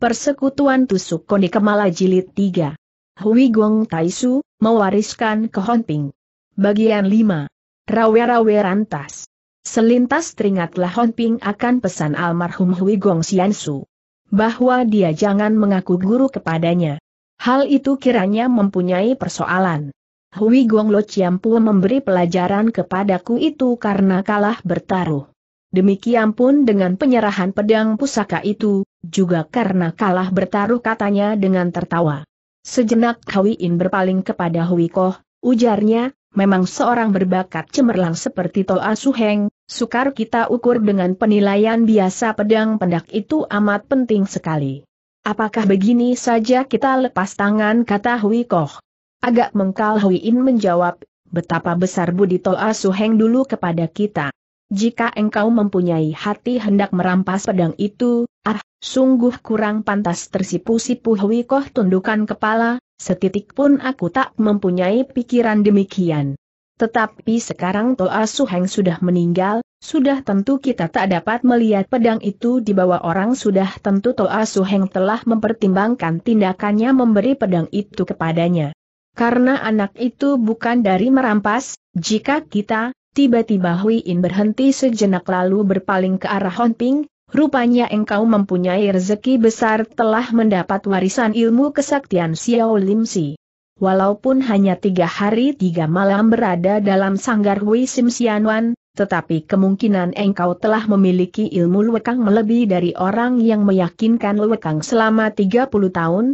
Persekutuan Tusuk Koni Kemala Jilid 3. Hui Gong Taisu, mewariskan ke Honping. Bagian 5. Rawe-rawe rantas. Selintas teringatlah Honping akan pesan almarhum Hui Gong Xiansu. Bahwa dia jangan mengaku guru kepadanya. Hal itu kiranya mempunyai persoalan. Hui Gong Lo Chiampu memberi pelajaran kepadaku itu karena kalah bertaruh. Demikian pun dengan penyerahan pedang pusaka itu, juga karena kalah bertaruh katanya dengan tertawa. Sejenak Hawin berpaling kepada Hui Koh, ujarnya, memang seorang berbakat cemerlang seperti Toa ah Suheng, sukar kita ukur dengan penilaian biasa pedang pendak itu amat penting sekali. Apakah begini saja kita lepas tangan kata Hui Koh? Agak mengkal Hui In menjawab, betapa besar budi Toa ah Suheng dulu kepada kita. Jika engkau mempunyai hati hendak merampas pedang itu, ah, sungguh kurang pantas tersipu-sipu Hui Koh tundukan kepala, setitik pun aku tak mempunyai pikiran demikian. Tetapi sekarang Toa Heng sudah meninggal, sudah tentu kita tak dapat melihat pedang itu di bawah orang sudah tentu Toa Heng telah mempertimbangkan tindakannya memberi pedang itu kepadanya. Karena anak itu bukan dari merampas, jika kita, Tiba-tiba Hui In berhenti sejenak lalu berpaling ke arah Honping, Rupanya engkau mempunyai rezeki besar telah mendapat warisan ilmu kesaktian Xiao Lim Si. Walaupun hanya tiga hari tiga malam berada dalam sanggar Hui Sim Xianwan, tetapi kemungkinan engkau telah memiliki ilmu lekang melebihi dari orang yang meyakinkan lekang selama 30 tahun.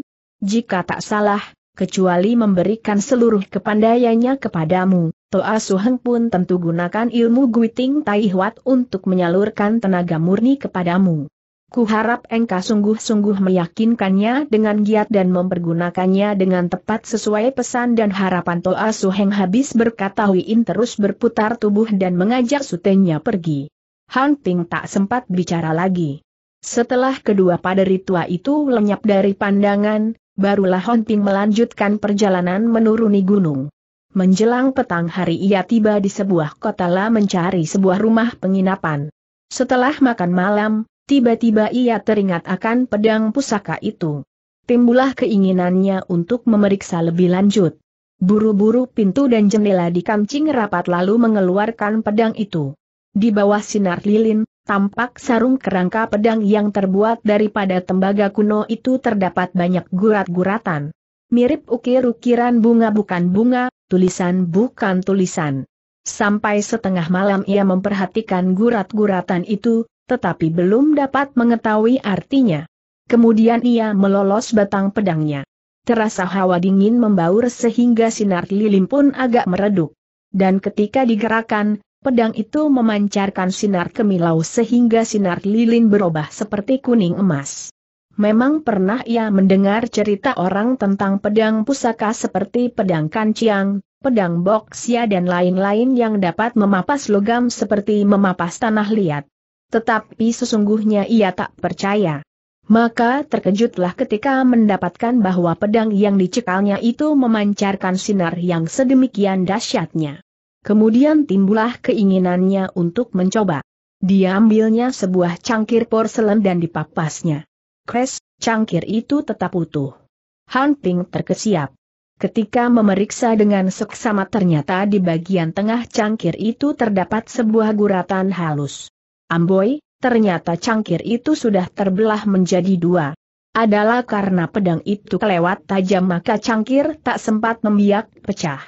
Jika tak salah, kecuali memberikan seluruh kepandaiannya kepadamu. Toa Suheng pun tentu gunakan ilmu Guiting Tai untuk menyalurkan tenaga murni kepadamu. Kuharap engkau sungguh-sungguh meyakinkannya dengan giat dan mempergunakannya dengan tepat sesuai pesan dan harapan Toa Suheng habis berkata Huiin terus berputar tubuh dan mengajak sutenya pergi. Han Ting tak sempat bicara lagi. Setelah kedua paderi tua itu lenyap dari pandangan, barulah Han Ting melanjutkan perjalanan menuruni gunung. Menjelang petang hari ia tiba di sebuah kota La mencari sebuah rumah penginapan. Setelah makan malam, tiba-tiba ia teringat akan pedang pusaka itu. Timbullah keinginannya untuk memeriksa lebih lanjut. Buru-buru pintu dan jendela dikancing rapat lalu mengeluarkan pedang itu. Di bawah sinar lilin, tampak sarung kerangka pedang yang terbuat daripada tembaga kuno itu terdapat banyak gurat-guratan mirip ukir-ukiran bunga bukan bunga, tulisan bukan tulisan. Sampai setengah malam ia memperhatikan gurat-guratan itu, tetapi belum dapat mengetahui artinya. Kemudian ia melolos batang pedangnya. Terasa hawa dingin membaur sehingga sinar lilin pun agak meredup. Dan ketika digerakkan, pedang itu memancarkan sinar kemilau sehingga sinar lilin berubah seperti kuning emas. Memang pernah ia mendengar cerita orang tentang pedang pusaka seperti pedang kanciang, pedang boksia dan lain-lain yang dapat memapas logam seperti memapas tanah liat. Tetapi sesungguhnya ia tak percaya. Maka terkejutlah ketika mendapatkan bahwa pedang yang dicekalnya itu memancarkan sinar yang sedemikian dahsyatnya. Kemudian timbullah keinginannya untuk mencoba. Diambilnya sebuah cangkir porselen dan dipapasnya. Kres, cangkir itu tetap utuh. Han Ping terkesiap. Ketika memeriksa dengan seksama ternyata di bagian tengah cangkir itu terdapat sebuah guratan halus. Amboy, ternyata cangkir itu sudah terbelah menjadi dua. Adalah karena pedang itu kelewat tajam maka cangkir tak sempat membiak pecah.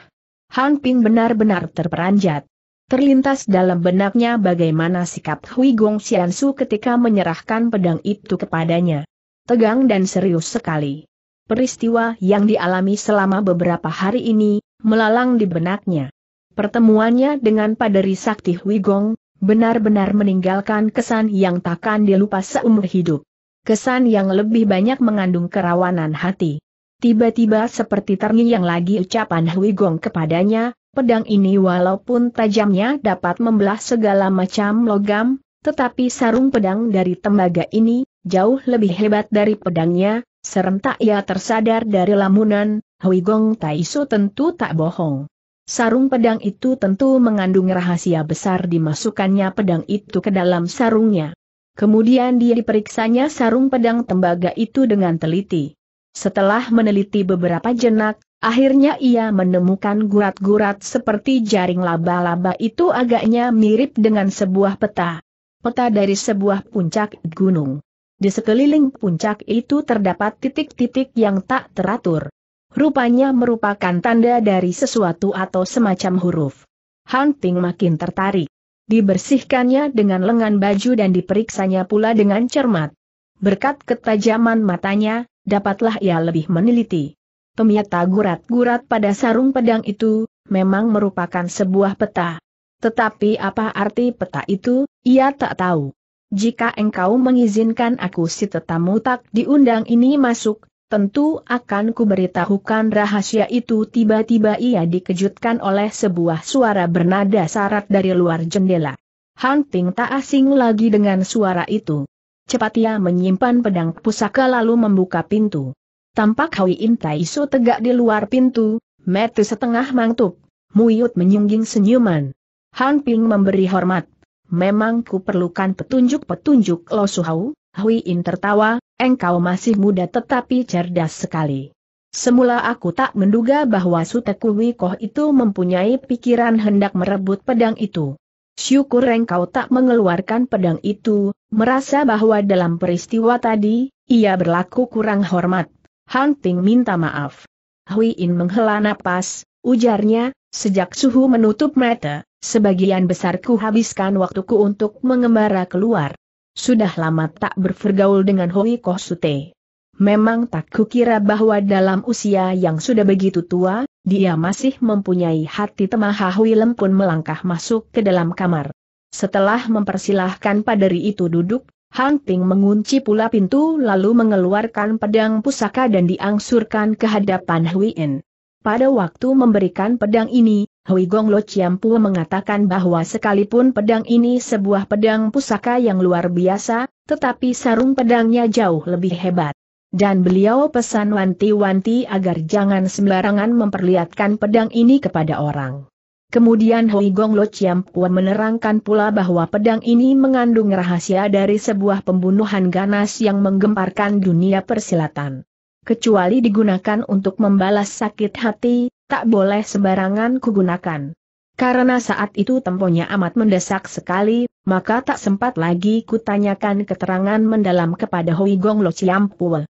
Han Ping benar-benar terperanjat. Terlintas dalam benaknya bagaimana sikap Hui Gong Xiansu ketika menyerahkan pedang itu kepadanya tegang dan serius sekali. Peristiwa yang dialami selama beberapa hari ini, melalang di benaknya. Pertemuannya dengan Paderi Sakti Wigong, benar-benar meninggalkan kesan yang takkan dilupa seumur hidup. Kesan yang lebih banyak mengandung kerawanan hati. Tiba-tiba seperti terngiang lagi ucapan Wigong kepadanya, pedang ini walaupun tajamnya dapat membelah segala macam logam, tetapi sarung pedang dari tembaga ini, jauh lebih hebat dari pedangnya, serentak ia tersadar dari lamunan, Hui Gong Taisu tentu tak bohong. Sarung pedang itu tentu mengandung rahasia besar dimasukkannya pedang itu ke dalam sarungnya. Kemudian dia diperiksanya sarung pedang tembaga itu dengan teliti. Setelah meneliti beberapa jenak, akhirnya ia menemukan gurat-gurat seperti jaring laba-laba itu agaknya mirip dengan sebuah peta. Peta dari sebuah puncak gunung. Di sekeliling puncak itu terdapat titik-titik yang tak teratur. Rupanya merupakan tanda dari sesuatu atau semacam huruf. Hunting makin tertarik. Dibersihkannya dengan lengan baju dan diperiksanya pula dengan cermat. Berkat ketajaman matanya, dapatlah ia lebih meneliti. Pemiata gurat-gurat pada sarung pedang itu, memang merupakan sebuah peta. Tetapi apa arti peta itu, ia tak tahu jika engkau mengizinkan aku si tetamu tak diundang ini masuk, tentu akan kuberitahukan rahasia itu tiba-tiba ia dikejutkan oleh sebuah suara bernada syarat dari luar jendela. Han Ting tak asing lagi dengan suara itu. Cepat ia menyimpan pedang pusaka lalu membuka pintu. Tampak Hui In Tai Su tegak di luar pintu, metu setengah mangtuk, Muyut menyungging senyuman. Han Ping memberi hormat. Memang ku perlukan petunjuk-petunjuk Lo Suhau, Hui In tertawa, engkau masih muda tetapi cerdas sekali. Semula aku tak menduga bahwa Suteku Wikoh itu mempunyai pikiran hendak merebut pedang itu. Syukur engkau tak mengeluarkan pedang itu, merasa bahwa dalam peristiwa tadi, ia berlaku kurang hormat. Hang Ting minta maaf. Hui In menghela napas, ujarnya, sejak suhu menutup mata, sebagian besar ku habiskan waktuku untuk mengembara keluar. Sudah lama tak bergaul dengan Hoi Koh Sute. Memang tak kukira bahwa dalam usia yang sudah begitu tua, dia masih mempunyai hati temah Hui Lem pun melangkah masuk ke dalam kamar. Setelah mempersilahkan paderi itu duduk, Hang Ting mengunci pula pintu lalu mengeluarkan pedang pusaka dan diangsurkan ke hadapan Hui En. Pada waktu memberikan pedang ini, Hui Gong Lo Pu mengatakan bahwa sekalipun pedang ini sebuah pedang pusaka yang luar biasa, tetapi sarung pedangnya jauh lebih hebat. Dan beliau pesan wanti-wanti agar jangan sembarangan memperlihatkan pedang ini kepada orang. Kemudian Hui Gong Lo Pu menerangkan pula bahwa pedang ini mengandung rahasia dari sebuah pembunuhan ganas yang menggemparkan dunia persilatan kecuali digunakan untuk membalas sakit hati, tak boleh sembarangan kugunakan. Karena saat itu temponya amat mendesak sekali, maka tak sempat lagi kutanyakan keterangan mendalam kepada Hui Gong Lo Ciampul.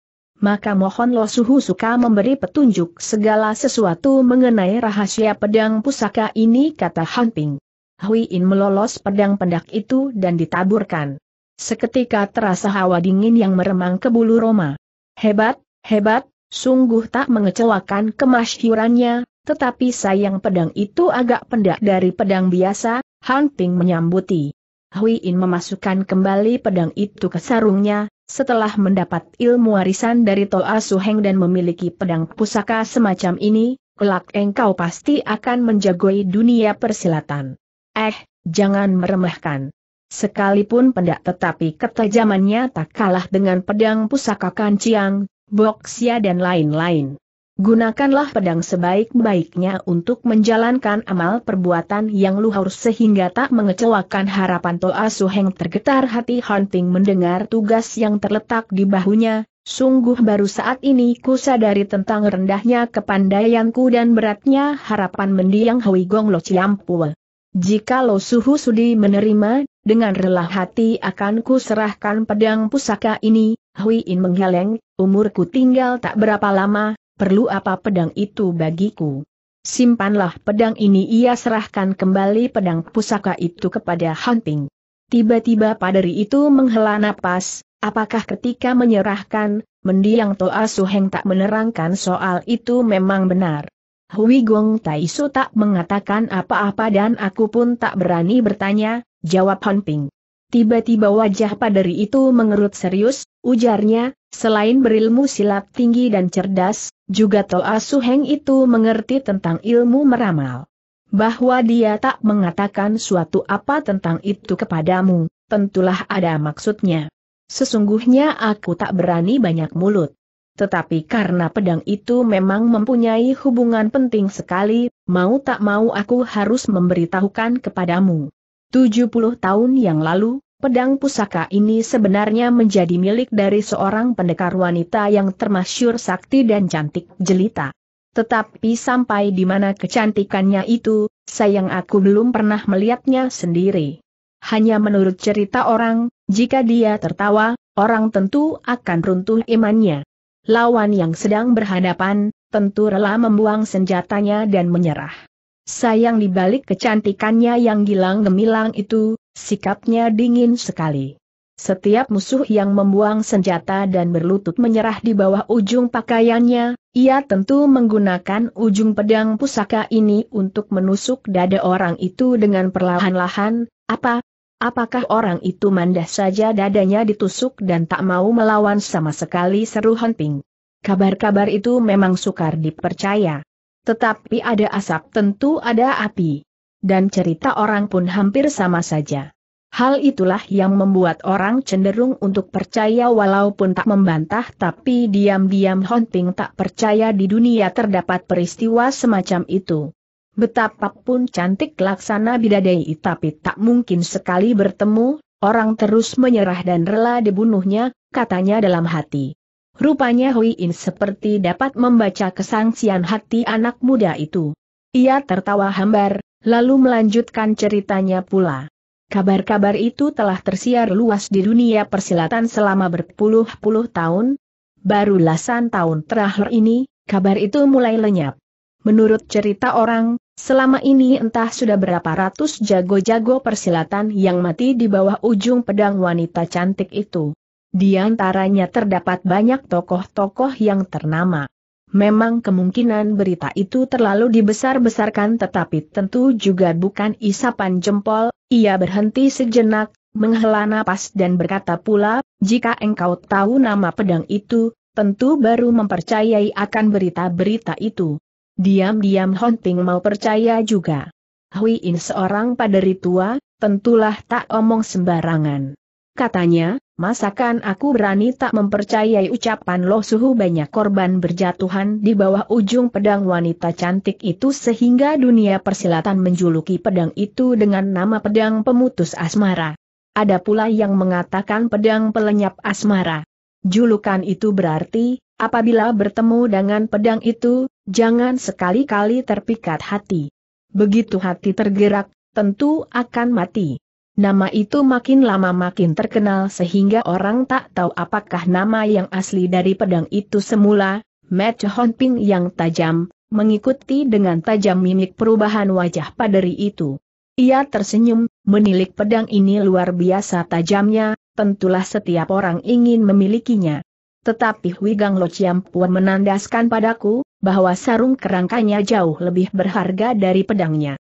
Maka mohon Lo Suhu suka memberi petunjuk segala sesuatu mengenai rahasia pedang pusaka ini kata Han Ping. Hui In melolos pedang pendak itu dan ditaburkan. Seketika terasa hawa dingin yang meremang ke bulu Roma. Hebat, hebat, Sungguh tak mengecewakan kemasyhurannya, tetapi sayang pedang itu agak pendak dari pedang biasa, Han Ping menyambuti. Hui In memasukkan kembali pedang itu ke sarungnya, setelah mendapat ilmu warisan dari Toa Suheng dan memiliki pedang pusaka semacam ini, kelak engkau pasti akan menjagoi dunia persilatan. Eh, jangan meremehkan. Sekalipun pendak tetapi ketajamannya tak kalah dengan pedang pusaka Kanciang, Boksia dan lain-lain. Gunakanlah pedang sebaik-baiknya untuk menjalankan amal perbuatan yang luhur sehingga tak mengecewakan harapan Toa heng tergetar hati Hunting mendengar tugas yang terletak di bahunya, sungguh baru saat ini ku sadari tentang rendahnya kepandaianku dan beratnya harapan mendiang Hui Gong Lo Pua. Jika lo suhu sudi menerima, dengan rela hati akan ku serahkan pedang pusaka ini, Hui In menggeleng, umurku tinggal tak berapa lama, perlu apa pedang itu bagiku. Simpanlah pedang ini ia serahkan kembali pedang pusaka itu kepada Hunting. Tiba-tiba padari itu menghela napas, apakah ketika menyerahkan, mendiang Toa Suheng tak menerangkan soal itu memang benar. Hui Gong Taisu tak mengatakan apa-apa dan aku pun tak berani bertanya, jawab Han Ping. Tiba-tiba wajah paderi itu mengerut serius, ujarnya, selain berilmu silat tinggi dan cerdas, juga Toa Suheng itu mengerti tentang ilmu meramal. Bahwa dia tak mengatakan suatu apa tentang itu kepadamu, tentulah ada maksudnya. Sesungguhnya aku tak berani banyak mulut. Tetapi karena pedang itu memang mempunyai hubungan penting sekali, mau tak mau aku harus memberitahukan kepadamu. 70 tahun yang lalu, pedang pusaka ini sebenarnya menjadi milik dari seorang pendekar wanita yang termasyur sakti dan cantik jelita. Tetapi sampai di mana kecantikannya itu, sayang aku belum pernah melihatnya sendiri. Hanya menurut cerita orang, jika dia tertawa, orang tentu akan runtuh imannya lawan yang sedang berhadapan, tentu rela membuang senjatanya dan menyerah. Sayang dibalik kecantikannya yang gilang gemilang itu, sikapnya dingin sekali. Setiap musuh yang membuang senjata dan berlutut menyerah di bawah ujung pakaiannya, ia tentu menggunakan ujung pedang pusaka ini untuk menusuk dada orang itu dengan perlahan-lahan, apa, Apakah orang itu mandah saja dadanya ditusuk dan tak mau melawan sama sekali seru Hon Kabar-kabar itu memang sukar dipercaya. Tetapi ada asap tentu ada api. Dan cerita orang pun hampir sama saja. Hal itulah yang membuat orang cenderung untuk percaya walaupun tak membantah tapi diam-diam hunting tak percaya di dunia terdapat peristiwa semacam itu. Betapapun cantik laksana bidadai tapi tak mungkin sekali bertemu, orang terus menyerah dan rela dibunuhnya, katanya dalam hati. Rupanya Hui In seperti dapat membaca kesangsian hati anak muda itu. Ia tertawa hambar, lalu melanjutkan ceritanya pula. Kabar-kabar itu telah tersiar luas di dunia persilatan selama berpuluh-puluh tahun. Baru lasan tahun terakhir ini, kabar itu mulai lenyap. Menurut cerita orang, Selama ini entah sudah berapa ratus jago-jago persilatan yang mati di bawah ujung pedang wanita cantik itu. Di antaranya terdapat banyak tokoh-tokoh yang ternama. Memang kemungkinan berita itu terlalu dibesar-besarkan tetapi tentu juga bukan isapan jempol, ia berhenti sejenak, menghela napas dan berkata pula, jika engkau tahu nama pedang itu, tentu baru mempercayai akan berita-berita itu. Diam-diam hunting mau percaya juga. Hui In seorang paderi tua, tentulah tak omong sembarangan. Katanya, masakan aku berani tak mempercayai ucapan Lo Suhu banyak korban berjatuhan di bawah ujung pedang wanita cantik itu sehingga dunia persilatan menjuluki pedang itu dengan nama pedang pemutus asmara. Ada pula yang mengatakan pedang pelenyap asmara. Julukan itu berarti, Apabila bertemu dengan pedang itu, jangan sekali-kali terpikat hati. Begitu hati tergerak, tentu akan mati. Nama itu makin lama makin terkenal sehingga orang tak tahu apakah nama yang asli dari pedang itu semula, Matt Honping yang tajam, mengikuti dengan tajam mimik perubahan wajah paderi itu. Ia tersenyum, menilik pedang ini luar biasa tajamnya, tentulah setiap orang ingin memilikinya. Tetapi Hui Gang Lo menandaskan padaku, bahwa sarung kerangkanya jauh lebih berharga dari pedangnya.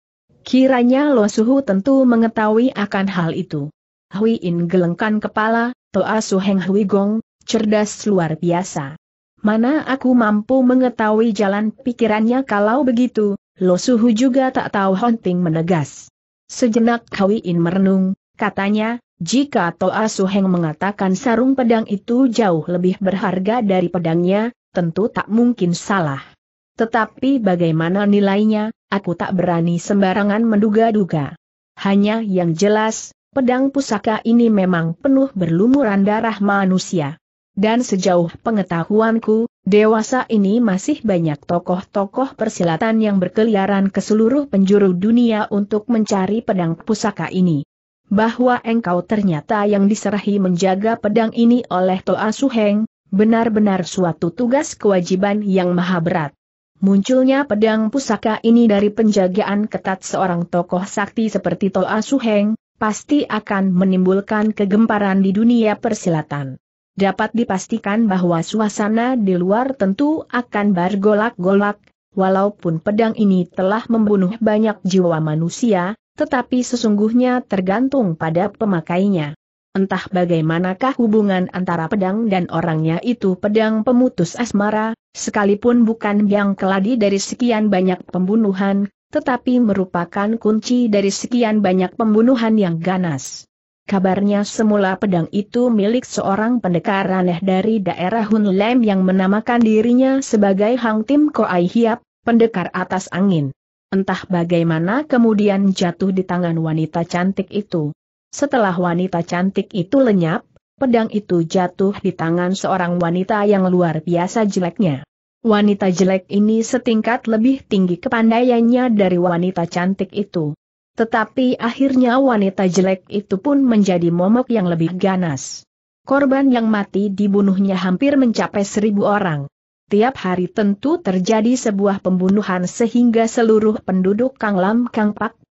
Kiranya Lo Suhu tentu mengetahui akan hal itu. Hui In gelengkan kepala, Toa Suheng Hui Gong, cerdas luar biasa. Mana aku mampu mengetahui jalan pikirannya kalau begitu, Lo Suhu juga tak tahu hunting menegas. Sejenak Hui In merenung, katanya, jika Toa Suheng mengatakan sarung pedang itu jauh lebih berharga dari pedangnya, tentu tak mungkin salah. Tetapi bagaimana nilainya, aku tak berani sembarangan menduga-duga. Hanya yang jelas, pedang pusaka ini memang penuh berlumuran darah manusia. Dan sejauh pengetahuanku, dewasa ini masih banyak tokoh-tokoh persilatan yang berkeliaran ke seluruh penjuru dunia untuk mencari pedang pusaka ini bahwa engkau ternyata yang diserahi menjaga pedang ini oleh Toa Suheng, benar-benar suatu tugas kewajiban yang maha berat. Munculnya pedang pusaka ini dari penjagaan ketat seorang tokoh sakti seperti Toa Suheng, pasti akan menimbulkan kegemparan di dunia persilatan. Dapat dipastikan bahwa suasana di luar tentu akan bergolak-golak, walaupun pedang ini telah membunuh banyak jiwa manusia, tetapi sesungguhnya tergantung pada pemakainya. Entah bagaimanakah hubungan antara pedang dan orangnya itu pedang pemutus asmara, sekalipun bukan yang keladi dari sekian banyak pembunuhan, tetapi merupakan kunci dari sekian banyak pembunuhan yang ganas. Kabarnya semula pedang itu milik seorang pendekar aneh dari daerah Hunlem yang menamakan dirinya sebagai Hang Tim Koai Hiap, pendekar atas angin. Entah bagaimana kemudian jatuh di tangan wanita cantik itu. Setelah wanita cantik itu lenyap, pedang itu jatuh di tangan seorang wanita yang luar biasa jeleknya. Wanita jelek ini setingkat lebih tinggi kepandaiannya dari wanita cantik itu. Tetapi akhirnya wanita jelek itu pun menjadi momok yang lebih ganas. Korban yang mati dibunuhnya hampir mencapai seribu orang tiap hari tentu terjadi sebuah pembunuhan sehingga seluruh penduduk Kang Lam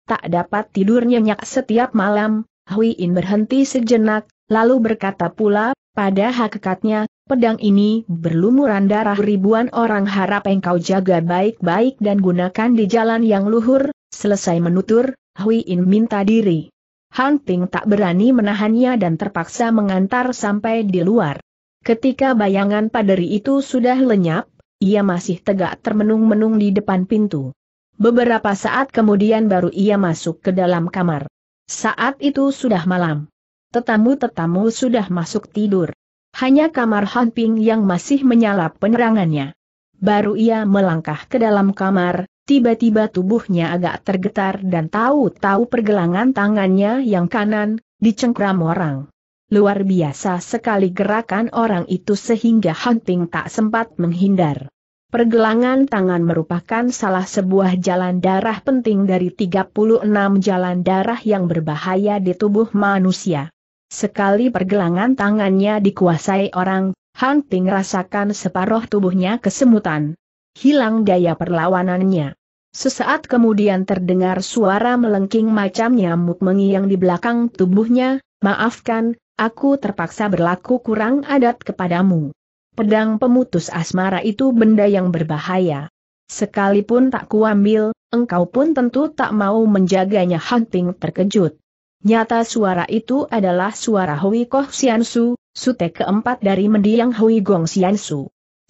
tak dapat tidur nyenyak setiap malam. Hui In berhenti sejenak, lalu berkata pula, pada hakikatnya, pedang ini berlumuran darah ribuan orang harap engkau jaga baik-baik dan gunakan di jalan yang luhur, selesai menutur, Hui In minta diri. Hunting tak berani menahannya dan terpaksa mengantar sampai di luar. Ketika bayangan paderi itu sudah lenyap, ia masih tegak termenung-menung di depan pintu. Beberapa saat kemudian baru ia masuk ke dalam kamar. Saat itu sudah malam. Tetamu-tetamu sudah masuk tidur. Hanya kamar Han Ping yang masih menyala penerangannya. Baru ia melangkah ke dalam kamar, tiba-tiba tubuhnya agak tergetar dan tahu-tahu pergelangan tangannya yang kanan, dicengkram orang luar biasa sekali gerakan orang itu sehingga Hunting tak sempat menghindar. Pergelangan tangan merupakan salah sebuah jalan darah penting dari 36 jalan darah yang berbahaya di tubuh manusia. Sekali pergelangan tangannya dikuasai orang, Hunting rasakan separuh tubuhnya kesemutan. Hilang daya perlawanannya. Sesaat kemudian terdengar suara melengking macam nyamuk mengiang di belakang tubuhnya, maafkan, aku terpaksa berlaku kurang adat kepadamu. Pedang pemutus asmara itu benda yang berbahaya. Sekalipun tak kuambil, engkau pun tentu tak mau menjaganya hunting terkejut. Nyata suara itu adalah suara Hui Koh Sian Su, sute keempat dari mendiang Hui Gong Sian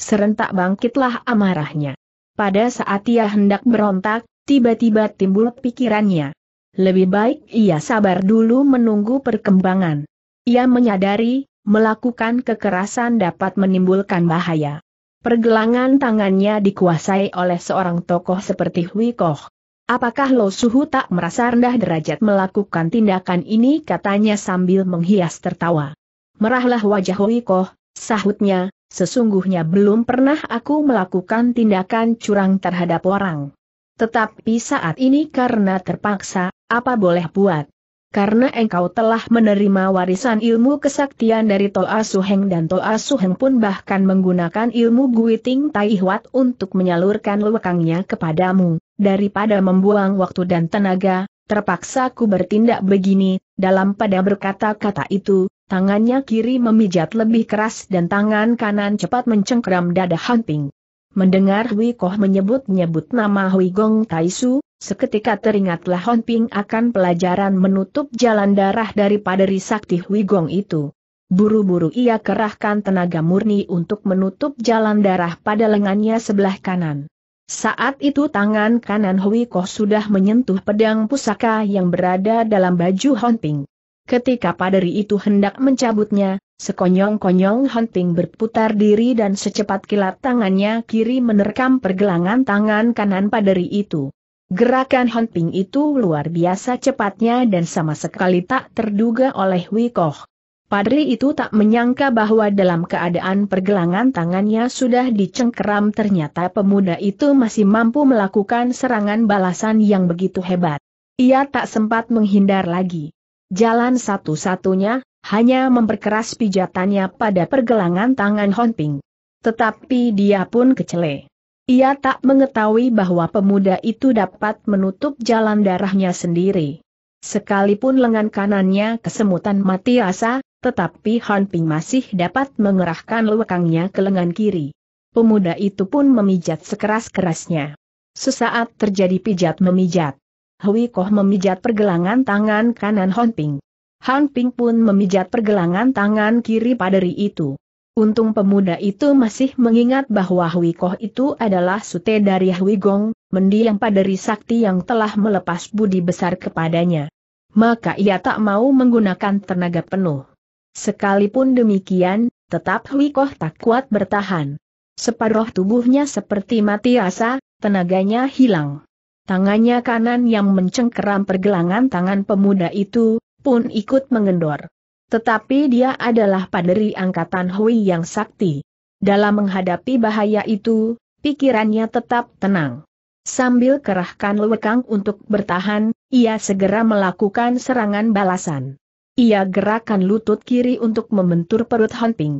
Serentak bangkitlah amarahnya. Pada saat ia hendak berontak, tiba-tiba timbul pikirannya. Lebih baik ia sabar dulu menunggu perkembangan. Ia menyadari, melakukan kekerasan dapat menimbulkan bahaya. Pergelangan tangannya dikuasai oleh seorang tokoh seperti Hui Koh. Apakah Lo Suhu tak merasa rendah derajat melakukan tindakan ini katanya sambil menghias tertawa. Merahlah wajah Hui Koh, sahutnya, sesungguhnya belum pernah aku melakukan tindakan curang terhadap orang. Tetapi saat ini karena terpaksa, apa boleh buat? karena engkau telah menerima warisan ilmu kesaktian dari Toa Suheng dan Toa Suheng pun bahkan menggunakan ilmu Guiting Tai untuk menyalurkan lekangnya kepadamu, daripada membuang waktu dan tenaga, terpaksa ku bertindak begini, dalam pada berkata-kata itu, tangannya kiri memijat lebih keras dan tangan kanan cepat mencengkram dada hunting. Mendengar Hui Koh menyebut-nyebut nama Hui Gong Taisu, Seketika teringatlah Hon Ping akan pelajaran menutup jalan darah daripada Risakti Huigong itu. Buru-buru ia kerahkan tenaga murni untuk menutup jalan darah pada lengannya sebelah kanan. Saat itu tangan kanan Hui Koh sudah menyentuh pedang pusaka yang berada dalam baju Hon Ping. Ketika paderi itu hendak mencabutnya, sekonyong-konyong Hon Ping berputar diri dan secepat kilat tangannya kiri menerkam pergelangan tangan kanan paderi itu. Gerakan Ping itu luar biasa cepatnya dan sama sekali tak terduga oleh Wikoh. Padri itu tak menyangka bahwa dalam keadaan pergelangan tangannya sudah dicengkeram ternyata pemuda itu masih mampu melakukan serangan balasan yang begitu hebat. Ia tak sempat menghindar lagi. Jalan satu-satunya, hanya memperkeras pijatannya pada pergelangan tangan Honping. Tetapi dia pun kecele. Ia tak mengetahui bahwa pemuda itu dapat menutup jalan darahnya sendiri. Sekalipun lengan kanannya kesemutan mati rasa, tetapi Han Ping masih dapat mengerahkan lewekangnya ke lengan kiri. Pemuda itu pun memijat sekeras-kerasnya. Sesaat terjadi pijat memijat. Hui Koh memijat pergelangan tangan kanan Han Ping. Han Ping pun memijat pergelangan tangan kiri paderi itu. Untung pemuda itu masih mengingat bahwa Hui Koh itu adalah sute dari Hui Gong, mendiang paderi sakti yang telah melepas budi besar kepadanya. Maka ia tak mau menggunakan tenaga penuh. Sekalipun demikian, tetap Hui Koh tak kuat bertahan. Separuh tubuhnya seperti mati rasa, tenaganya hilang. Tangannya kanan yang mencengkeram pergelangan tangan pemuda itu, pun ikut mengendor. Tetapi dia adalah paderi angkatan Hui yang sakti. Dalam menghadapi bahaya itu, pikirannya tetap tenang. Sambil kerahkan lewekang untuk bertahan, ia segera melakukan serangan balasan. Ia gerakan lutut kiri untuk membentur perut Han Ping.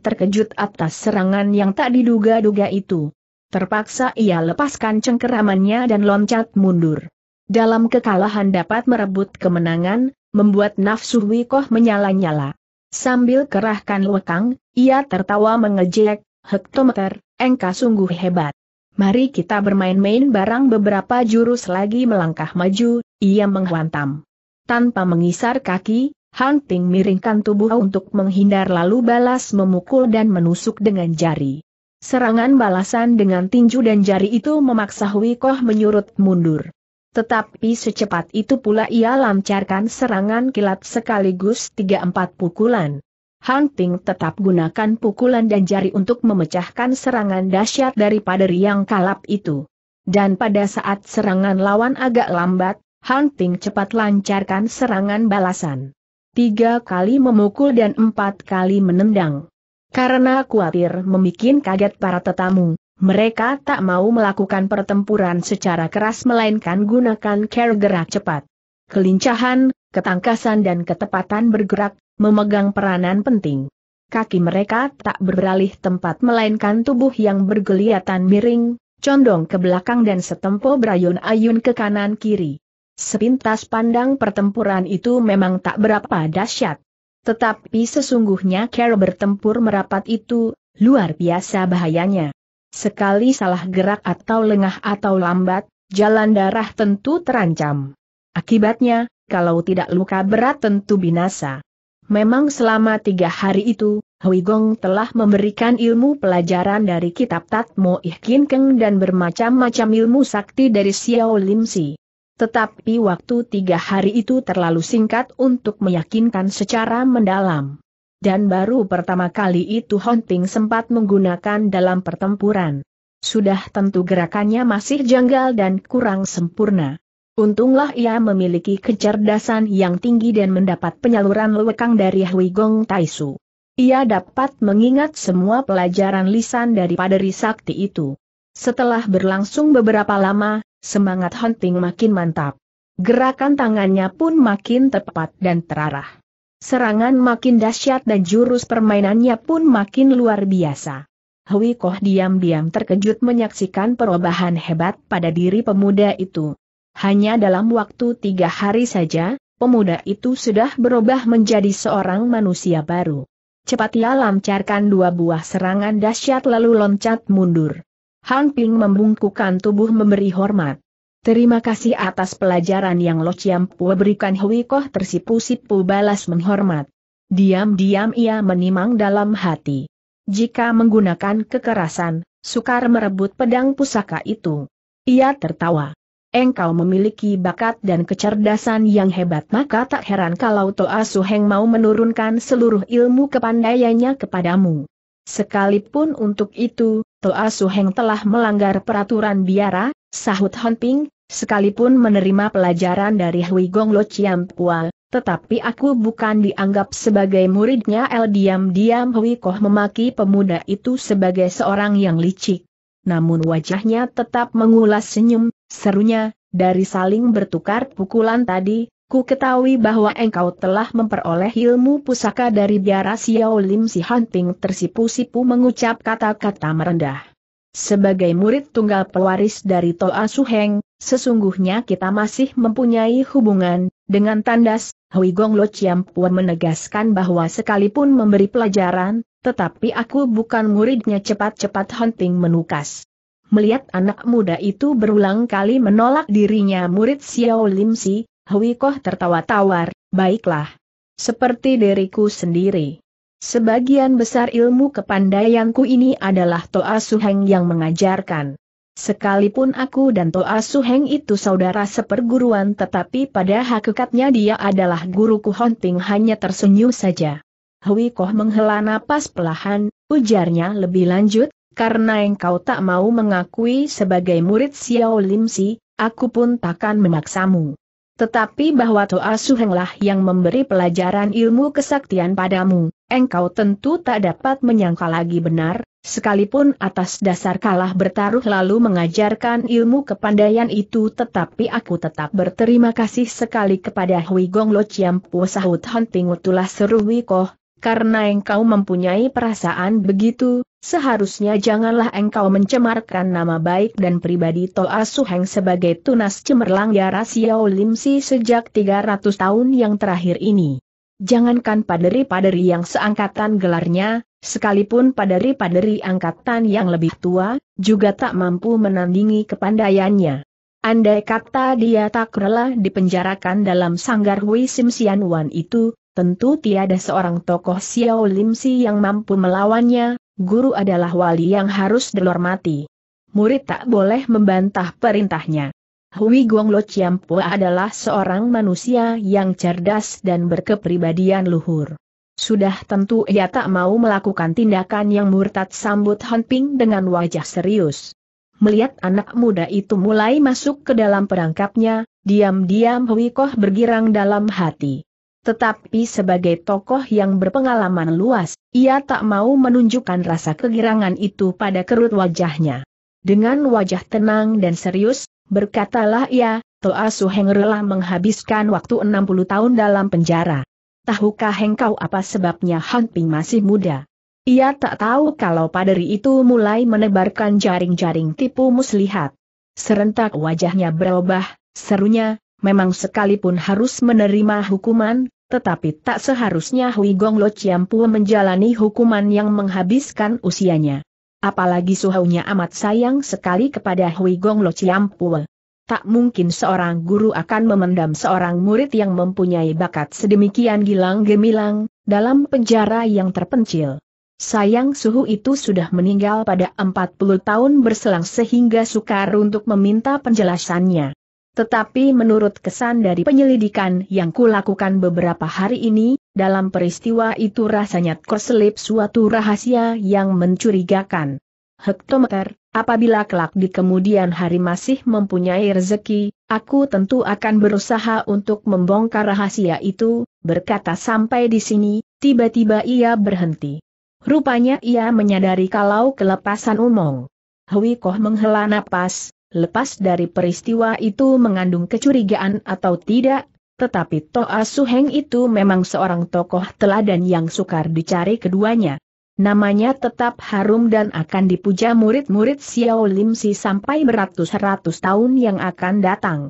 terkejut atas serangan yang tak diduga-duga itu. Terpaksa ia lepaskan cengkeramannya dan loncat mundur. Dalam kekalahan dapat merebut kemenangan, membuat nafsu Wikoh menyala-nyala. Sambil kerahkan lekang, ia tertawa mengejek, hektometer, engkau sungguh hebat. Mari kita bermain-main barang beberapa jurus lagi melangkah maju, ia menghantam. Tanpa mengisar kaki, Hunting miringkan tubuh untuk menghindar lalu balas memukul dan menusuk dengan jari. Serangan balasan dengan tinju dan jari itu memaksa Hui menyurut mundur. Tetapi secepat itu pula ia lancarkan serangan kilat sekaligus tiga empat pukulan. Hunting Ting tetap gunakan pukulan dan jari untuk memecahkan serangan dahsyat daripada riang kalap itu. Dan pada saat serangan lawan agak lambat, Hunting Ting cepat lancarkan serangan balasan. Tiga kali memukul dan empat kali menendang. Karena khawatir membuat kaget para tetamu, mereka tak mau melakukan pertempuran secara keras melainkan gunakan care gerak cepat. Kelincahan, ketangkasan dan ketepatan bergerak, memegang peranan penting. Kaki mereka tak beralih tempat melainkan tubuh yang bergeliatan miring, condong ke belakang dan setempo berayun-ayun ke kanan kiri. Sepintas pandang pertempuran itu memang tak berapa dahsyat. Tetapi sesungguhnya care bertempur merapat itu, luar biasa bahayanya. Sekali salah gerak atau lengah atau lambat, jalan darah tentu terancam. Akibatnya, kalau tidak luka berat tentu binasa. Memang selama tiga hari itu, Hui Gong telah memberikan ilmu pelajaran dari kitab Tatmo Ihkin Keng dan bermacam-macam ilmu sakti dari Xiao Lim Si. Tetapi waktu tiga hari itu terlalu singkat untuk meyakinkan secara mendalam dan baru pertama kali itu Hunting sempat menggunakan dalam pertempuran. Sudah tentu gerakannya masih janggal dan kurang sempurna. Untunglah ia memiliki kecerdasan yang tinggi dan mendapat penyaluran lewekang dari Hui Gong Taisu. Ia dapat mengingat semua pelajaran lisan daripada Risakti itu. Setelah berlangsung beberapa lama, semangat hunting makin mantap. Gerakan tangannya pun makin tepat dan terarah. Serangan makin dahsyat dan jurus permainannya pun makin luar biasa. Hui Koh diam-diam terkejut menyaksikan perubahan hebat pada diri pemuda itu. Hanya dalam waktu tiga hari saja, pemuda itu sudah berubah menjadi seorang manusia baru. Cepat ia lancarkan dua buah serangan dahsyat lalu loncat mundur. Han Ping membungkukkan tubuh memberi hormat. Terima kasih atas pelajaran yang Lo Chiam Pue berikan Hui Koh tersipu-sipu balas menghormat. Diam-diam ia menimang dalam hati. Jika menggunakan kekerasan, sukar merebut pedang pusaka itu. Ia tertawa. Engkau memiliki bakat dan kecerdasan yang hebat maka tak heran kalau Toa Heng mau menurunkan seluruh ilmu kepandaiannya kepadamu. Sekalipun untuk itu, Toa Heng telah melanggar peraturan biara, Sahut Ping, sekalipun menerima pelajaran dari Hui Gong Lo Chiam Pual, tetapi aku bukan dianggap sebagai muridnya El diam-diam Hui Koh memaki pemuda itu sebagai seorang yang licik. Namun wajahnya tetap mengulas senyum, serunya, dari saling bertukar pukulan tadi, ku ketahui bahwa engkau telah memperoleh ilmu pusaka dari biara Xiao Lim Si Hunting tersipu-sipu mengucap kata-kata merendah. Sebagai murid tunggal pewaris dari Toa Suheng, sesungguhnya kita masih mempunyai hubungan, dengan tandas, Hui Gong Lo Puan menegaskan bahwa sekalipun memberi pelajaran, tetapi aku bukan muridnya cepat-cepat hunting menukas. Melihat anak muda itu berulang kali menolak dirinya murid Xiao Lim Si, Hui Koh tertawa tawar, baiklah. Seperti diriku sendiri. Sebagian besar ilmu kepandaianku ini adalah Toa Suheng yang mengajarkan. Sekalipun aku dan Toa Suheng itu saudara seperguruan tetapi pada hakikatnya dia adalah guruku Honting hanya tersenyum saja. Hui Koh menghela napas pelahan, ujarnya lebih lanjut, karena engkau tak mau mengakui sebagai murid Xiao Lim Si, aku pun takkan memaksamu. Tetapi bahwa Toa Suhenglah yang memberi pelajaran ilmu kesaktian padamu engkau tentu tak dapat menyangka lagi benar, sekalipun atas dasar kalah bertaruh lalu mengajarkan ilmu kepandaian itu tetapi aku tetap berterima kasih sekali kepada Hui Gong Lo Chiam Pu sahut Hunting Utulah Seru Wikoh, karena engkau mempunyai perasaan begitu, seharusnya janganlah engkau mencemarkan nama baik dan pribadi Toa Suheng sebagai tunas cemerlang Yara Xiao Lim Si sejak 300 tahun yang terakhir ini. Jangankan paderi-paderi yang seangkatan gelarnya, sekalipun paderi-paderi angkatan yang lebih tua, juga tak mampu menandingi kepandaiannya. Andai kata dia tak rela dipenjarakan dalam sanggar Hui Sim Sian Wan itu, tentu tiada seorang tokoh Xiao Lim Si yang mampu melawannya, guru adalah wali yang harus dihormati. Murid tak boleh membantah perintahnya. Hui Gonglo Chiampo adalah seorang manusia yang cerdas dan berkepribadian luhur. Sudah tentu ia tak mau melakukan tindakan yang murtad sambut Han Ping dengan wajah serius. Melihat anak muda itu mulai masuk ke dalam perangkapnya, diam-diam Hui Koh bergirang dalam hati. Tetapi sebagai tokoh yang berpengalaman luas, ia tak mau menunjukkan rasa kegirangan itu pada kerut wajahnya. Dengan wajah tenang dan serius, Berkatalah ia, Toa Suheng rela menghabiskan waktu 60 tahun dalam penjara. Tahukah engkau apa sebabnya Han Ping masih muda? Ia tak tahu kalau paderi itu mulai menebarkan jaring-jaring tipu muslihat. Serentak wajahnya berubah, serunya, memang sekalipun harus menerima hukuman, tetapi tak seharusnya Hui Gong Lo Chiampu menjalani hukuman yang menghabiskan usianya. Apalagi suhunya amat sayang sekali kepada Hui Gong Lo Pue. Tak mungkin seorang guru akan memendam seorang murid yang mempunyai bakat sedemikian gilang gemilang, dalam penjara yang terpencil. Sayang suhu itu sudah meninggal pada 40 tahun berselang sehingga sukar untuk meminta penjelasannya. Tetapi menurut kesan dari penyelidikan yang kulakukan beberapa hari ini, dalam peristiwa itu rasanya terselip suatu rahasia yang mencurigakan. Hektometer, apabila kelak di kemudian hari masih mempunyai rezeki, aku tentu akan berusaha untuk membongkar rahasia itu, berkata sampai di sini, tiba-tiba ia berhenti. Rupanya ia menyadari kalau kelepasan umong. Hui Koh menghela napas, lepas dari peristiwa itu mengandung kecurigaan atau tidak, tetapi Toa Suheng itu memang seorang tokoh teladan yang sukar dicari keduanya. Namanya tetap harum dan akan dipuja murid-murid Xiao Lim Si sampai beratus-ratus tahun yang akan datang.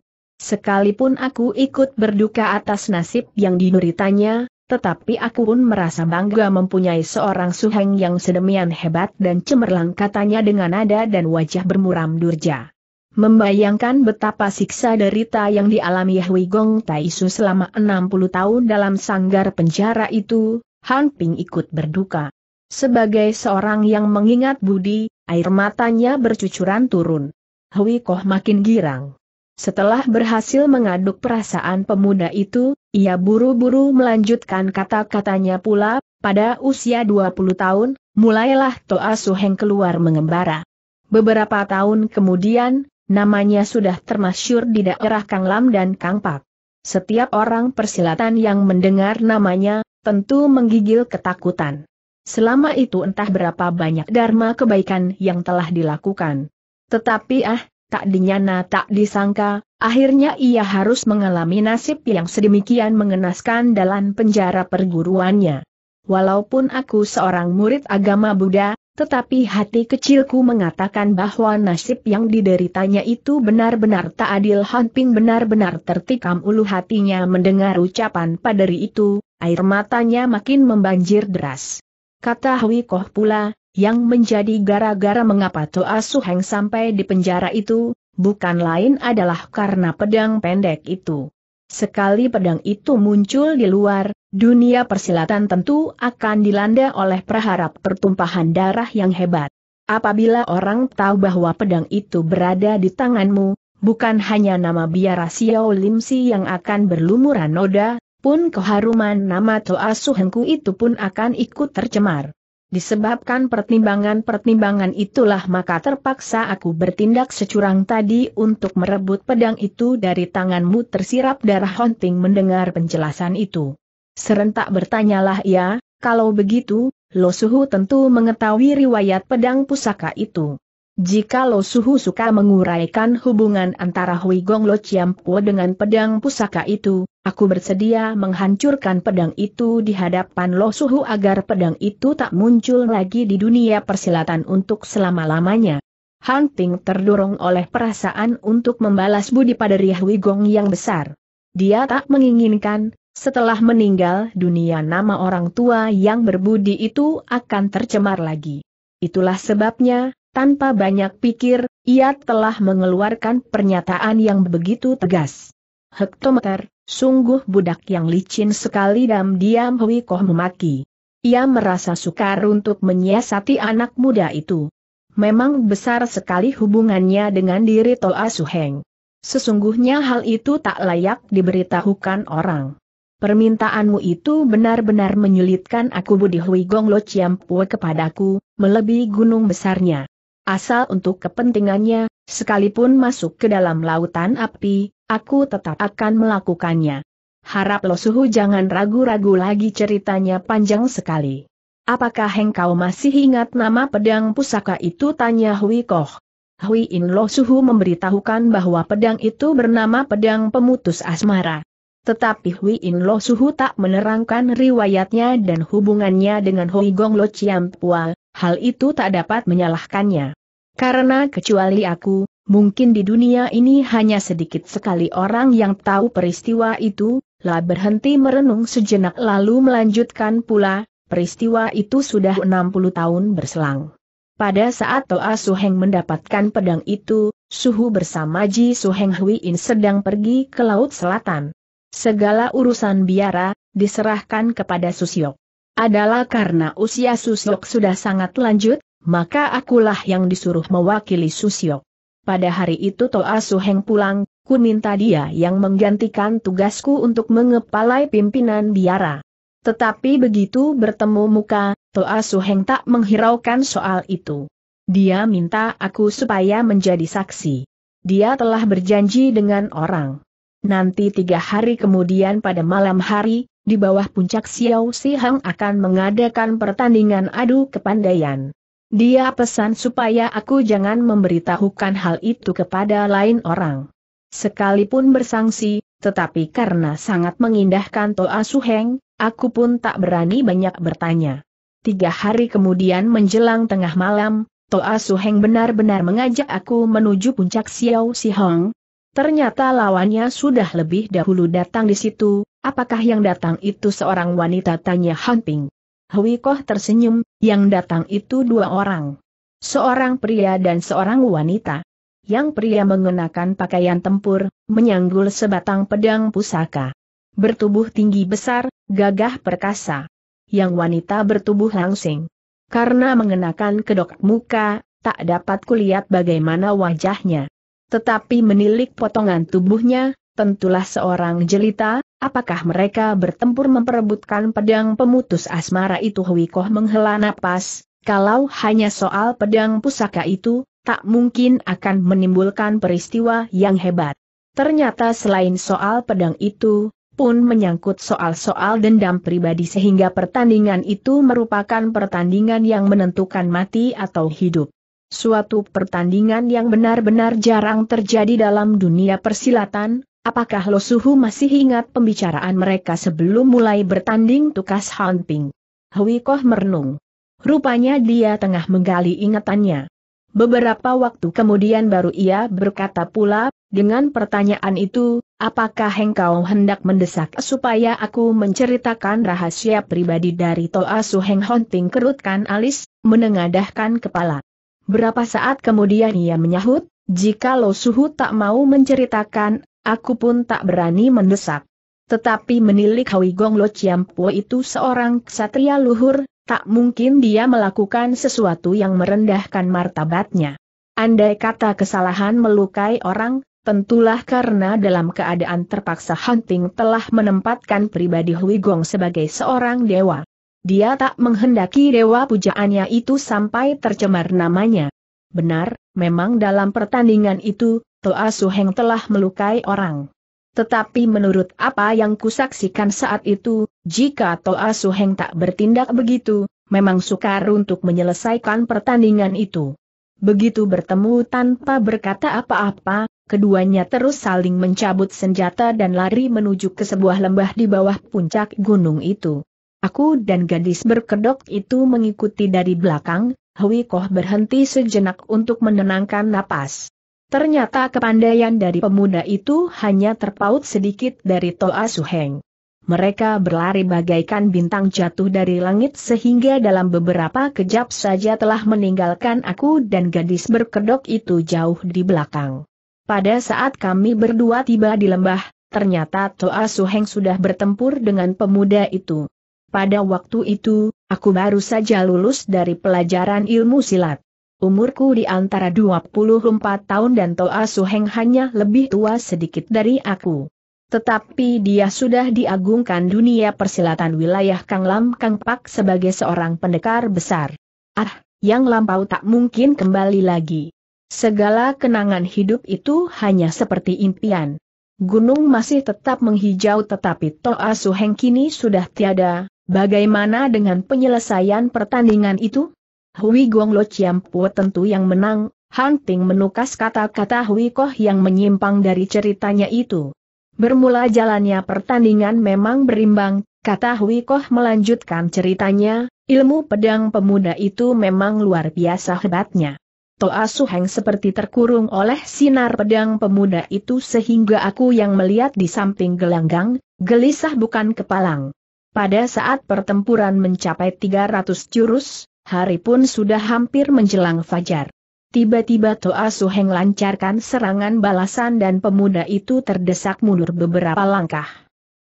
Sekalipun aku ikut berduka atas nasib yang dinuritanya, tetapi aku pun merasa bangga mempunyai seorang suheng yang sedemikian hebat dan cemerlang katanya dengan nada dan wajah bermuram durja. Membayangkan betapa siksa derita yang dialami Hui Gong Taisu selama 60 tahun dalam sanggar penjara itu, Han Ping ikut berduka. Sebagai seorang yang mengingat budi, air matanya bercucuran turun. Hui Koh makin girang. Setelah berhasil mengaduk perasaan pemuda itu, ia buru-buru melanjutkan kata-katanya pula, pada usia 20 tahun, mulailah Toa Suheng keluar mengembara. Beberapa tahun kemudian, namanya sudah termasyur di daerah Kang Lam dan Kang Pak. Setiap orang persilatan yang mendengar namanya, tentu menggigil ketakutan. Selama itu entah berapa banyak dharma kebaikan yang telah dilakukan. Tetapi ah, tak dinyana tak disangka, akhirnya ia harus mengalami nasib yang sedemikian mengenaskan dalam penjara perguruannya. Walaupun aku seorang murid agama Buddha, tetapi hati kecilku mengatakan bahwa nasib yang dideritanya itu benar-benar tak adil Han Ping benar-benar tertikam ulu hatinya mendengar ucapan paderi itu, air matanya makin membanjir deras. Kata Hui Koh pula, yang menjadi gara-gara mengapa Toa Suheng sampai di penjara itu, bukan lain adalah karena pedang pendek itu. Sekali pedang itu muncul di luar, dunia persilatan tentu akan dilanda oleh perharap pertumpahan darah yang hebat. Apabila orang tahu bahwa pedang itu berada di tanganmu, bukan hanya nama biara Xiao Limsi yang akan berlumuran noda, pun keharuman nama Toa Suhengku itu pun akan ikut tercemar. Disebabkan pertimbangan-pertimbangan itulah maka terpaksa aku bertindak securang tadi untuk merebut pedang itu dari tanganmu tersirap darah honting mendengar penjelasan itu. Serentak bertanyalah ia, kalau begitu, Lo Suhu tentu mengetahui riwayat pedang pusaka itu. Jika Lo Suhu suka menguraikan hubungan antara Hui Gong Lo Chiam Pua dengan pedang pusaka itu, Aku bersedia menghancurkan pedang itu di hadapan Lo Suhu agar pedang itu tak muncul lagi di dunia persilatan untuk selama-lamanya. Hunting terdorong oleh perasaan untuk membalas budi pada Riah Gong yang besar. Dia tak menginginkan, setelah meninggal dunia nama orang tua yang berbudi itu akan tercemar lagi. Itulah sebabnya, tanpa banyak pikir, ia telah mengeluarkan pernyataan yang begitu tegas. Hektometer, Sungguh budak yang licin sekali dan diam Hui Koh memaki. Ia merasa sukar untuk menyiasati anak muda itu. Memang besar sekali hubungannya dengan diri Toa Suheng. Sesungguhnya hal itu tak layak diberitahukan orang. Permintaanmu itu benar-benar menyulitkan aku Budi Hui Gong Lo Pue kepadaku, melebihi gunung besarnya. Asal untuk kepentingannya, Sekalipun masuk ke dalam lautan api, aku tetap akan melakukannya. Harap Lo Suhu jangan ragu-ragu lagi ceritanya panjang sekali. Apakah engkau masih ingat nama pedang pusaka itu? Tanya Hui Koh. Hui In Lo Suhu memberitahukan bahwa pedang itu bernama pedang pemutus asmara. Tetapi Hui In Lo Suhu tak menerangkan riwayatnya dan hubungannya dengan Hui Gong Lo Chiam Pua, hal itu tak dapat menyalahkannya. Karena kecuali aku, mungkin di dunia ini hanya sedikit sekali orang yang tahu peristiwa itu, lah berhenti merenung sejenak lalu melanjutkan pula, peristiwa itu sudah 60 tahun berselang. Pada saat Toa Suheng mendapatkan pedang itu, Suhu bersama Ji Suheng Huiin sedang pergi ke Laut Selatan. Segala urusan biara, diserahkan kepada Susyok. Adalah karena usia Susyok sudah sangat lanjut, maka akulah yang disuruh mewakili Susio. Pada hari itu Toa Suheng pulang, ku minta dia yang menggantikan tugasku untuk mengepalai pimpinan biara. Tetapi begitu bertemu muka, Toa Suheng tak menghiraukan soal itu. Dia minta aku supaya menjadi saksi. Dia telah berjanji dengan orang. Nanti tiga hari kemudian pada malam hari, di bawah puncak Xiao Si Hang akan mengadakan pertandingan adu kepandaian. Dia pesan supaya aku jangan memberitahukan hal itu kepada lain orang. Sekalipun bersangsi, tetapi karena sangat mengindahkan Toa Suheng, aku pun tak berani banyak bertanya. Tiga hari kemudian menjelang tengah malam, Toa Suheng benar-benar mengajak aku menuju puncak Xiao Sihong. Ternyata lawannya sudah lebih dahulu datang di situ, apakah yang datang itu seorang wanita tanya Ping. Hui Koh tersenyum, yang datang itu dua orang. Seorang pria dan seorang wanita. Yang pria mengenakan pakaian tempur, menyanggul sebatang pedang pusaka. Bertubuh tinggi besar, gagah perkasa. Yang wanita bertubuh langsing. Karena mengenakan kedok muka, tak dapat kulihat bagaimana wajahnya. Tetapi menilik potongan tubuhnya, tentulah seorang jelita, apakah mereka bertempur memperebutkan pedang pemutus asmara itu Hui Koh menghela napas, kalau hanya soal pedang pusaka itu, tak mungkin akan menimbulkan peristiwa yang hebat. Ternyata selain soal pedang itu, pun menyangkut soal-soal dendam pribadi sehingga pertandingan itu merupakan pertandingan yang menentukan mati atau hidup. Suatu pertandingan yang benar-benar jarang terjadi dalam dunia persilatan, Apakah Lo Suhu masih ingat pembicaraan mereka sebelum mulai bertanding tukas hunting? Hui Koh merenung. Rupanya dia tengah menggali ingatannya. Beberapa waktu kemudian baru ia berkata pula, dengan pertanyaan itu, apakah engkau hendak mendesak supaya aku menceritakan rahasia pribadi dari Toa Heng hunting? kerutkan alis, menengadahkan kepala. Berapa saat kemudian ia menyahut, jika Lo Suhu tak mau menceritakan, Aku pun tak berani mendesak. Tetapi menilik Hui Gong Lo Chiampo itu seorang ksatria luhur, tak mungkin dia melakukan sesuatu yang merendahkan martabatnya. Andai kata kesalahan melukai orang, tentulah karena dalam keadaan terpaksa Hunting telah menempatkan pribadi Hui Gong sebagai seorang dewa. Dia tak menghendaki dewa pujaannya itu sampai tercemar namanya. Benar, memang dalam pertandingan itu, Toa Suheng telah melukai orang. Tetapi menurut apa yang kusaksikan saat itu, jika Toa Suheng tak bertindak begitu, memang sukar untuk menyelesaikan pertandingan itu. Begitu bertemu tanpa berkata apa-apa, keduanya terus saling mencabut senjata dan lari menuju ke sebuah lembah di bawah puncak gunung itu. Aku dan gadis berkedok itu mengikuti dari belakang, Hui Koh berhenti sejenak untuk menenangkan napas. Ternyata kepandaian dari pemuda itu hanya terpaut sedikit dari Toa Suheng. Mereka berlari bagaikan bintang jatuh dari langit sehingga dalam beberapa kejap saja telah meninggalkan aku dan gadis berkedok itu jauh di belakang. Pada saat kami berdua tiba di lembah, ternyata Toa Suheng sudah bertempur dengan pemuda itu. Pada waktu itu, aku baru saja lulus dari pelajaran ilmu silat. Umurku di antara 24 tahun dan Toa Suheng hanya lebih tua sedikit dari aku. Tetapi dia sudah diagungkan dunia persilatan wilayah Kang Lam Kang Pak sebagai seorang pendekar besar. Ah, yang lampau tak mungkin kembali lagi. Segala kenangan hidup itu hanya seperti impian. Gunung masih tetap menghijau tetapi Toa Suheng kini sudah tiada, bagaimana dengan penyelesaian pertandingan itu? Hui Gong Lo Chiampo tentu yang menang, Hunting menukas kata-kata Hui Koh yang menyimpang dari ceritanya itu. Bermula jalannya pertandingan memang berimbang, kata Hui Koh melanjutkan ceritanya, ilmu pedang pemuda itu memang luar biasa hebatnya. Toa Suheng seperti terkurung oleh sinar pedang pemuda itu sehingga aku yang melihat di samping gelanggang, gelisah bukan kepalang. Pada saat pertempuran mencapai 300 jurus, Hari pun sudah hampir menjelang fajar. Tiba-tiba Toa Suheng lancarkan serangan balasan dan pemuda itu terdesak mundur beberapa langkah.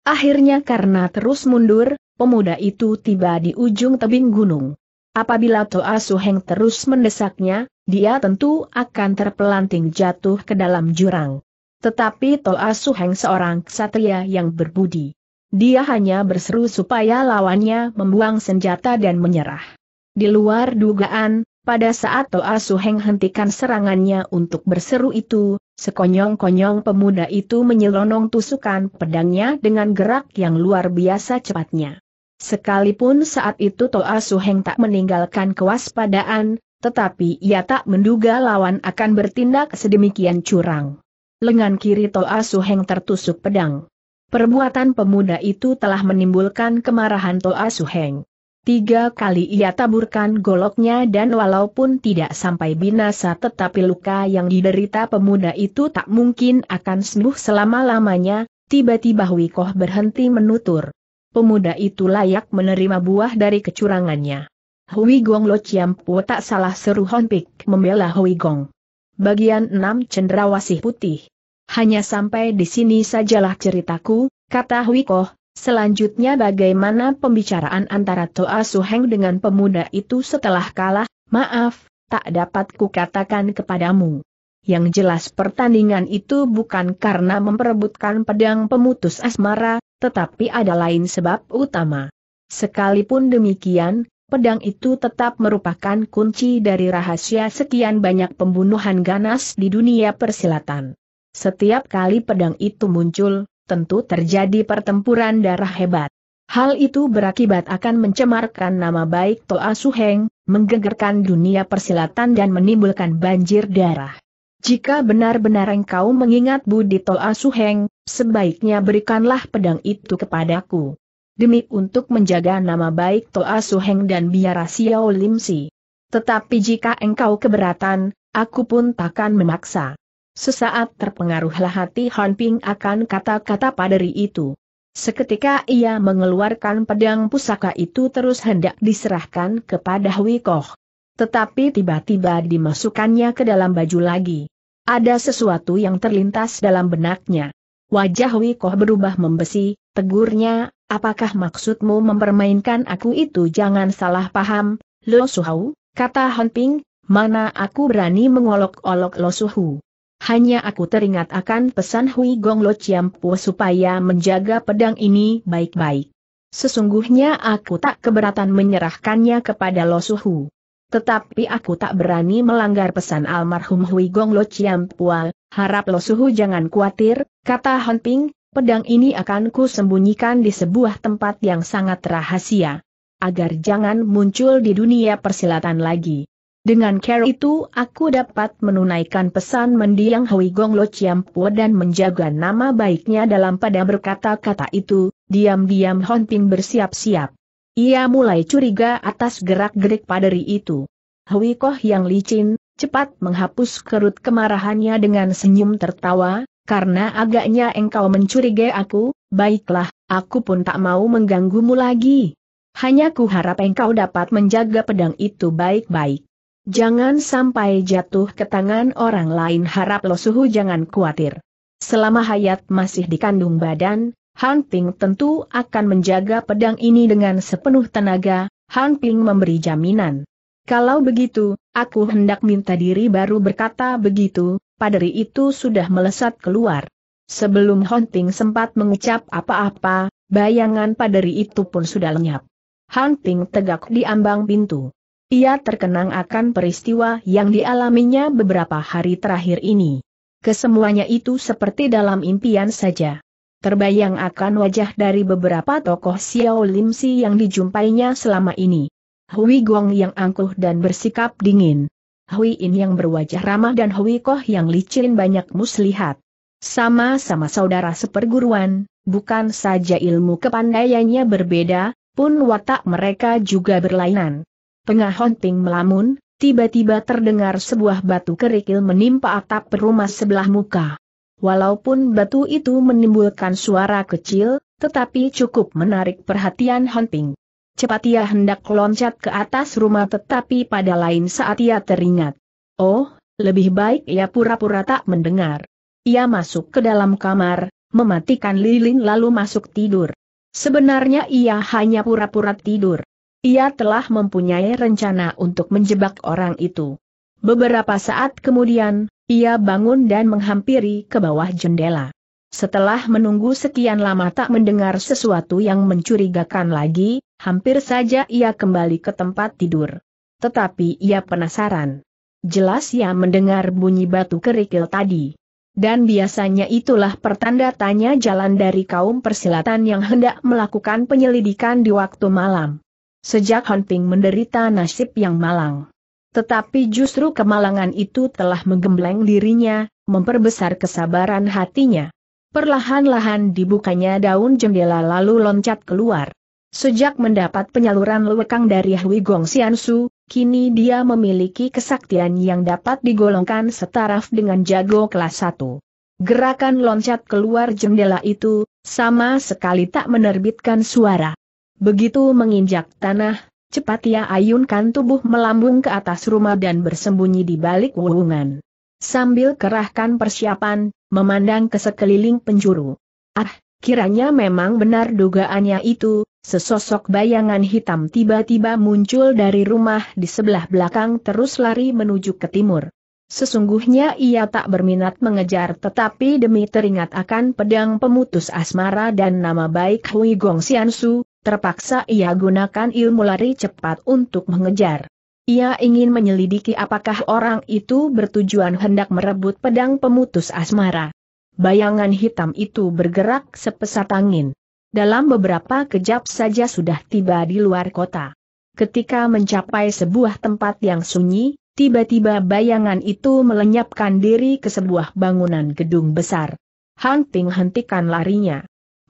Akhirnya karena terus mundur, pemuda itu tiba di ujung tebing gunung. Apabila Toa Suheng terus mendesaknya, dia tentu akan terpelanting jatuh ke dalam jurang. Tetapi Toa Suheng seorang ksatria yang berbudi. Dia hanya berseru supaya lawannya membuang senjata dan menyerah. Di luar dugaan, pada saat Toa Suheng hentikan serangannya untuk berseru itu, sekonyong-konyong pemuda itu menyelonong tusukan pedangnya dengan gerak yang luar biasa cepatnya. Sekalipun saat itu Toa Suheng tak meninggalkan kewaspadaan, tetapi ia tak menduga lawan akan bertindak sedemikian curang. Lengan kiri Toa Suheng tertusuk pedang. Perbuatan pemuda itu telah menimbulkan kemarahan Toa Suheng. Tiga kali ia taburkan goloknya dan walaupun tidak sampai binasa tetapi luka yang diderita pemuda itu tak mungkin akan sembuh selama-lamanya, tiba-tiba Wikoh berhenti menutur. Pemuda itu layak menerima buah dari kecurangannya. Hui Gong Lo Chiampu tak salah seru Honpik membela Hui Gong. Bagian 6 Cendrawasih Putih. Hanya sampai di sini sajalah ceritaku, kata Hui Koh, Selanjutnya bagaimana pembicaraan antara Toa Suheng dengan pemuda itu setelah kalah, maaf, tak dapat kukatakan kepadamu. Yang jelas pertandingan itu bukan karena memperebutkan pedang pemutus asmara, tetapi ada lain sebab utama. Sekalipun demikian, pedang itu tetap merupakan kunci dari rahasia sekian banyak pembunuhan ganas di dunia persilatan. Setiap kali pedang itu muncul, tentu terjadi pertempuran darah hebat. Hal itu berakibat akan mencemarkan nama baik Toa Suheng, menggegerkan dunia persilatan dan menimbulkan banjir darah. Jika benar-benar engkau mengingat budi Toa Suheng, sebaiknya berikanlah pedang itu kepadaku. Demi untuk menjaga nama baik Toa Suheng dan biara Xiao Limsi. Tetapi jika engkau keberatan, aku pun takkan memaksa. Sesaat terpengaruhlah hati Han Ping akan kata-kata paderi itu. Seketika ia mengeluarkan pedang pusaka itu terus hendak diserahkan kepada Hui Koh. Tetapi tiba-tiba dimasukkannya ke dalam baju lagi. Ada sesuatu yang terlintas dalam benaknya. Wajah Hui Koh berubah membesi, tegurnya, apakah maksudmu mempermainkan aku itu jangan salah paham, Lo Suhau, kata Han Ping, mana aku berani mengolok-olok Lo Suhu. Hanya aku teringat akan pesan Hui Gong Lo Chiampu supaya menjaga pedang ini baik-baik. Sesungguhnya aku tak keberatan menyerahkannya kepada Lo Suhu. Tetapi aku tak berani melanggar pesan almarhum Hui Gong Lo Chiampua, harap Lo Suhu jangan khawatir, kata Han Ping, pedang ini akan ku sembunyikan di sebuah tempat yang sangat rahasia. Agar jangan muncul di dunia persilatan lagi. Dengan cara itu aku dapat menunaikan pesan mendiang Hui Gong Lo Po dan menjaga nama baiknya dalam pada berkata-kata itu, diam-diam Hon Ping bersiap-siap. Ia mulai curiga atas gerak-gerik paderi itu. Hui Koh yang licin, cepat menghapus kerut kemarahannya dengan senyum tertawa, karena agaknya engkau mencurigai aku, baiklah, aku pun tak mau mengganggumu lagi. Hanya ku harap engkau dapat menjaga pedang itu baik-baik. Jangan sampai jatuh ke tangan orang lain harap Lo Suhu jangan khawatir. Selama Hayat masih dikandung badan, Han Ping tentu akan menjaga pedang ini dengan sepenuh tenaga, Han Ping memberi jaminan. Kalau begitu, aku hendak minta diri baru berkata begitu, Padri itu sudah melesat keluar. Sebelum Han Ping sempat mengucap apa-apa, bayangan Padri itu pun sudah lenyap. Han Ping tegak di ambang pintu. Ia terkenang akan peristiwa yang dialaminya beberapa hari terakhir ini. Kesemuanya itu seperti dalam impian saja. Terbayang akan wajah dari beberapa tokoh Xiao Lim Si yang dijumpainya selama ini. Hui Gong yang angkuh dan bersikap dingin. Hui In yang berwajah ramah dan Hui Koh yang licin banyak muslihat. Sama-sama saudara seperguruan, bukan saja ilmu kepandaiannya berbeda, pun watak mereka juga berlainan. Tengah hunting melamun, tiba-tiba terdengar sebuah batu kerikil menimpa atap rumah sebelah muka. Walaupun batu itu menimbulkan suara kecil, tetapi cukup menarik perhatian hunting. Cepat ia hendak loncat ke atas rumah tetapi pada lain saat ia teringat. Oh, lebih baik ia pura-pura tak mendengar. Ia masuk ke dalam kamar, mematikan lilin lalu masuk tidur. Sebenarnya ia hanya pura-pura tidur. Ia telah mempunyai rencana untuk menjebak orang itu. Beberapa saat kemudian, ia bangun dan menghampiri ke bawah jendela. Setelah menunggu sekian lama tak mendengar sesuatu yang mencurigakan lagi, hampir saja ia kembali ke tempat tidur. Tetapi ia penasaran. Jelas ia mendengar bunyi batu kerikil tadi. Dan biasanya itulah pertanda tanya jalan dari kaum persilatan yang hendak melakukan penyelidikan di waktu malam. Sejak Ping menderita nasib yang malang. Tetapi justru kemalangan itu telah menggembleng dirinya, memperbesar kesabaran hatinya. Perlahan-lahan dibukanya daun jendela lalu loncat keluar. Sejak mendapat penyaluran lewekang dari Hui Gong Xiansu, kini dia memiliki kesaktian yang dapat digolongkan setaraf dengan jago kelas 1. Gerakan loncat keluar jendela itu, sama sekali tak menerbitkan suara. Begitu menginjak tanah, cepat ia ayunkan tubuh melambung ke atas rumah dan bersembunyi di balik wuwungan. Sambil kerahkan persiapan, memandang ke sekeliling penjuru. Ah, kiranya memang benar dugaannya itu, sesosok bayangan hitam tiba-tiba muncul dari rumah di sebelah belakang terus lari menuju ke timur. Sesungguhnya ia tak berminat mengejar tetapi demi teringat akan pedang pemutus asmara dan nama baik Hui Gong Xiansu, Terpaksa ia gunakan ilmu lari cepat untuk mengejar. Ia ingin menyelidiki apakah orang itu bertujuan hendak merebut pedang pemutus asmara. Bayangan hitam itu bergerak sepesat angin. Dalam beberapa kejap saja sudah tiba di luar kota. Ketika mencapai sebuah tempat yang sunyi, tiba-tiba bayangan itu melenyapkan diri ke sebuah bangunan gedung besar. Hunting hentikan larinya.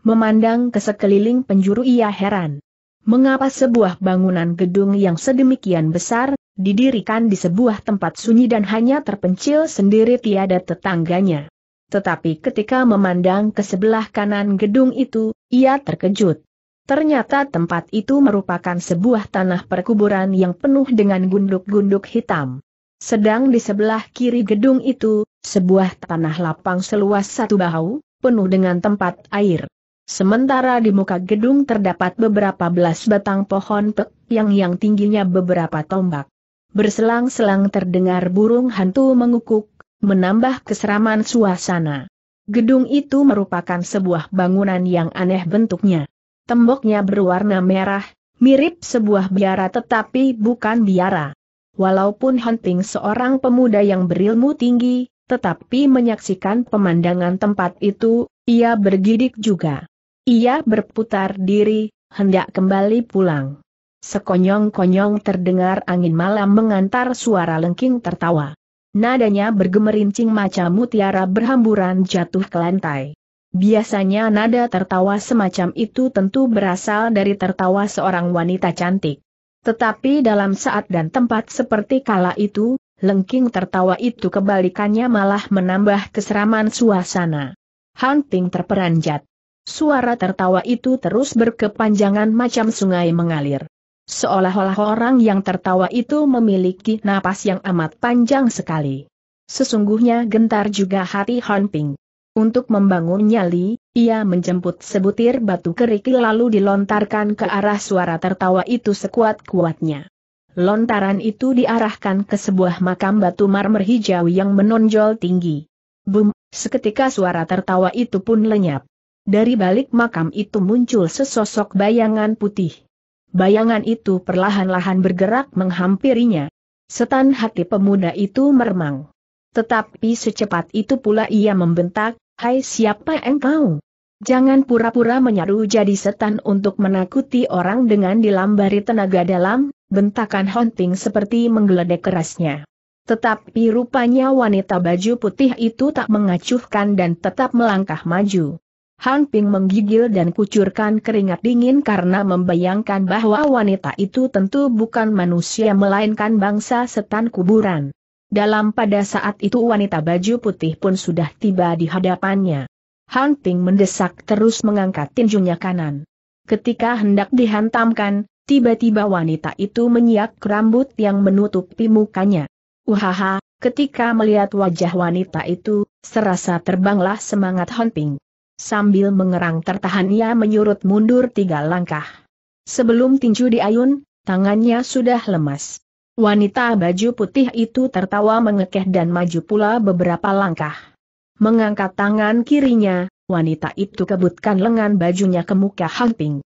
Memandang ke sekeliling penjuru ia heran. Mengapa sebuah bangunan gedung yang sedemikian besar, didirikan di sebuah tempat sunyi dan hanya terpencil sendiri tiada tetangganya. Tetapi ketika memandang ke sebelah kanan gedung itu, ia terkejut. Ternyata tempat itu merupakan sebuah tanah perkuburan yang penuh dengan gunduk-gunduk hitam. Sedang di sebelah kiri gedung itu, sebuah tanah lapang seluas satu bahu, penuh dengan tempat air. Sementara di muka gedung terdapat beberapa belas batang pohon pek, yang yang tingginya beberapa tombak. Berselang-selang terdengar burung hantu mengukuk, menambah keseraman suasana. Gedung itu merupakan sebuah bangunan yang aneh bentuknya. Temboknya berwarna merah, mirip sebuah biara tetapi bukan biara. Walaupun Hunting seorang pemuda yang berilmu tinggi, tetapi menyaksikan pemandangan tempat itu, ia bergidik juga. Ia berputar diri, hendak kembali pulang. Sekonyong-konyong terdengar angin malam mengantar suara lengking tertawa. Nadanya bergemerincing macam mutiara berhamburan jatuh ke lantai. Biasanya nada tertawa semacam itu tentu berasal dari tertawa seorang wanita cantik. Tetapi dalam saat dan tempat seperti kala itu, lengking tertawa itu kebalikannya malah menambah keseraman suasana. Hunting terperanjat. Suara tertawa itu terus berkepanjangan macam sungai mengalir. Seolah-olah orang yang tertawa itu memiliki napas yang amat panjang sekali. Sesungguhnya gentar juga hati Han Ping. Untuk membangun nyali, ia menjemput sebutir batu kerikil lalu dilontarkan ke arah suara tertawa itu sekuat-kuatnya. Lontaran itu diarahkan ke sebuah makam batu marmer hijau yang menonjol tinggi. Bum, seketika suara tertawa itu pun lenyap. Dari balik makam itu muncul sesosok bayangan putih. Bayangan itu perlahan-lahan bergerak menghampirinya. Setan hati pemuda itu meremang. Tetapi secepat itu pula ia membentak, Hai siapa engkau? Jangan pura-pura menyaru jadi setan untuk menakuti orang dengan dilambari tenaga dalam, bentakan hunting seperti menggeledek kerasnya. Tetapi rupanya wanita baju putih itu tak mengacuhkan dan tetap melangkah maju. Han Ping menggigil dan kucurkan keringat dingin karena membayangkan bahwa wanita itu tentu bukan manusia melainkan bangsa setan kuburan. Dalam pada saat itu wanita baju putih pun sudah tiba di hadapannya. Han Ping mendesak terus mengangkat tinjunya kanan. Ketika hendak dihantamkan, tiba-tiba wanita itu menyiak rambut yang menutupi mukanya. Uhaha, ketika melihat wajah wanita itu, serasa terbanglah semangat Han Ping. Sambil mengerang tertahan ia menyurut mundur tiga langkah. Sebelum tinju diayun, tangannya sudah lemas. Wanita baju putih itu tertawa mengekeh dan maju pula beberapa langkah. Mengangkat tangan kirinya, wanita itu kebutkan lengan bajunya ke muka Hanping.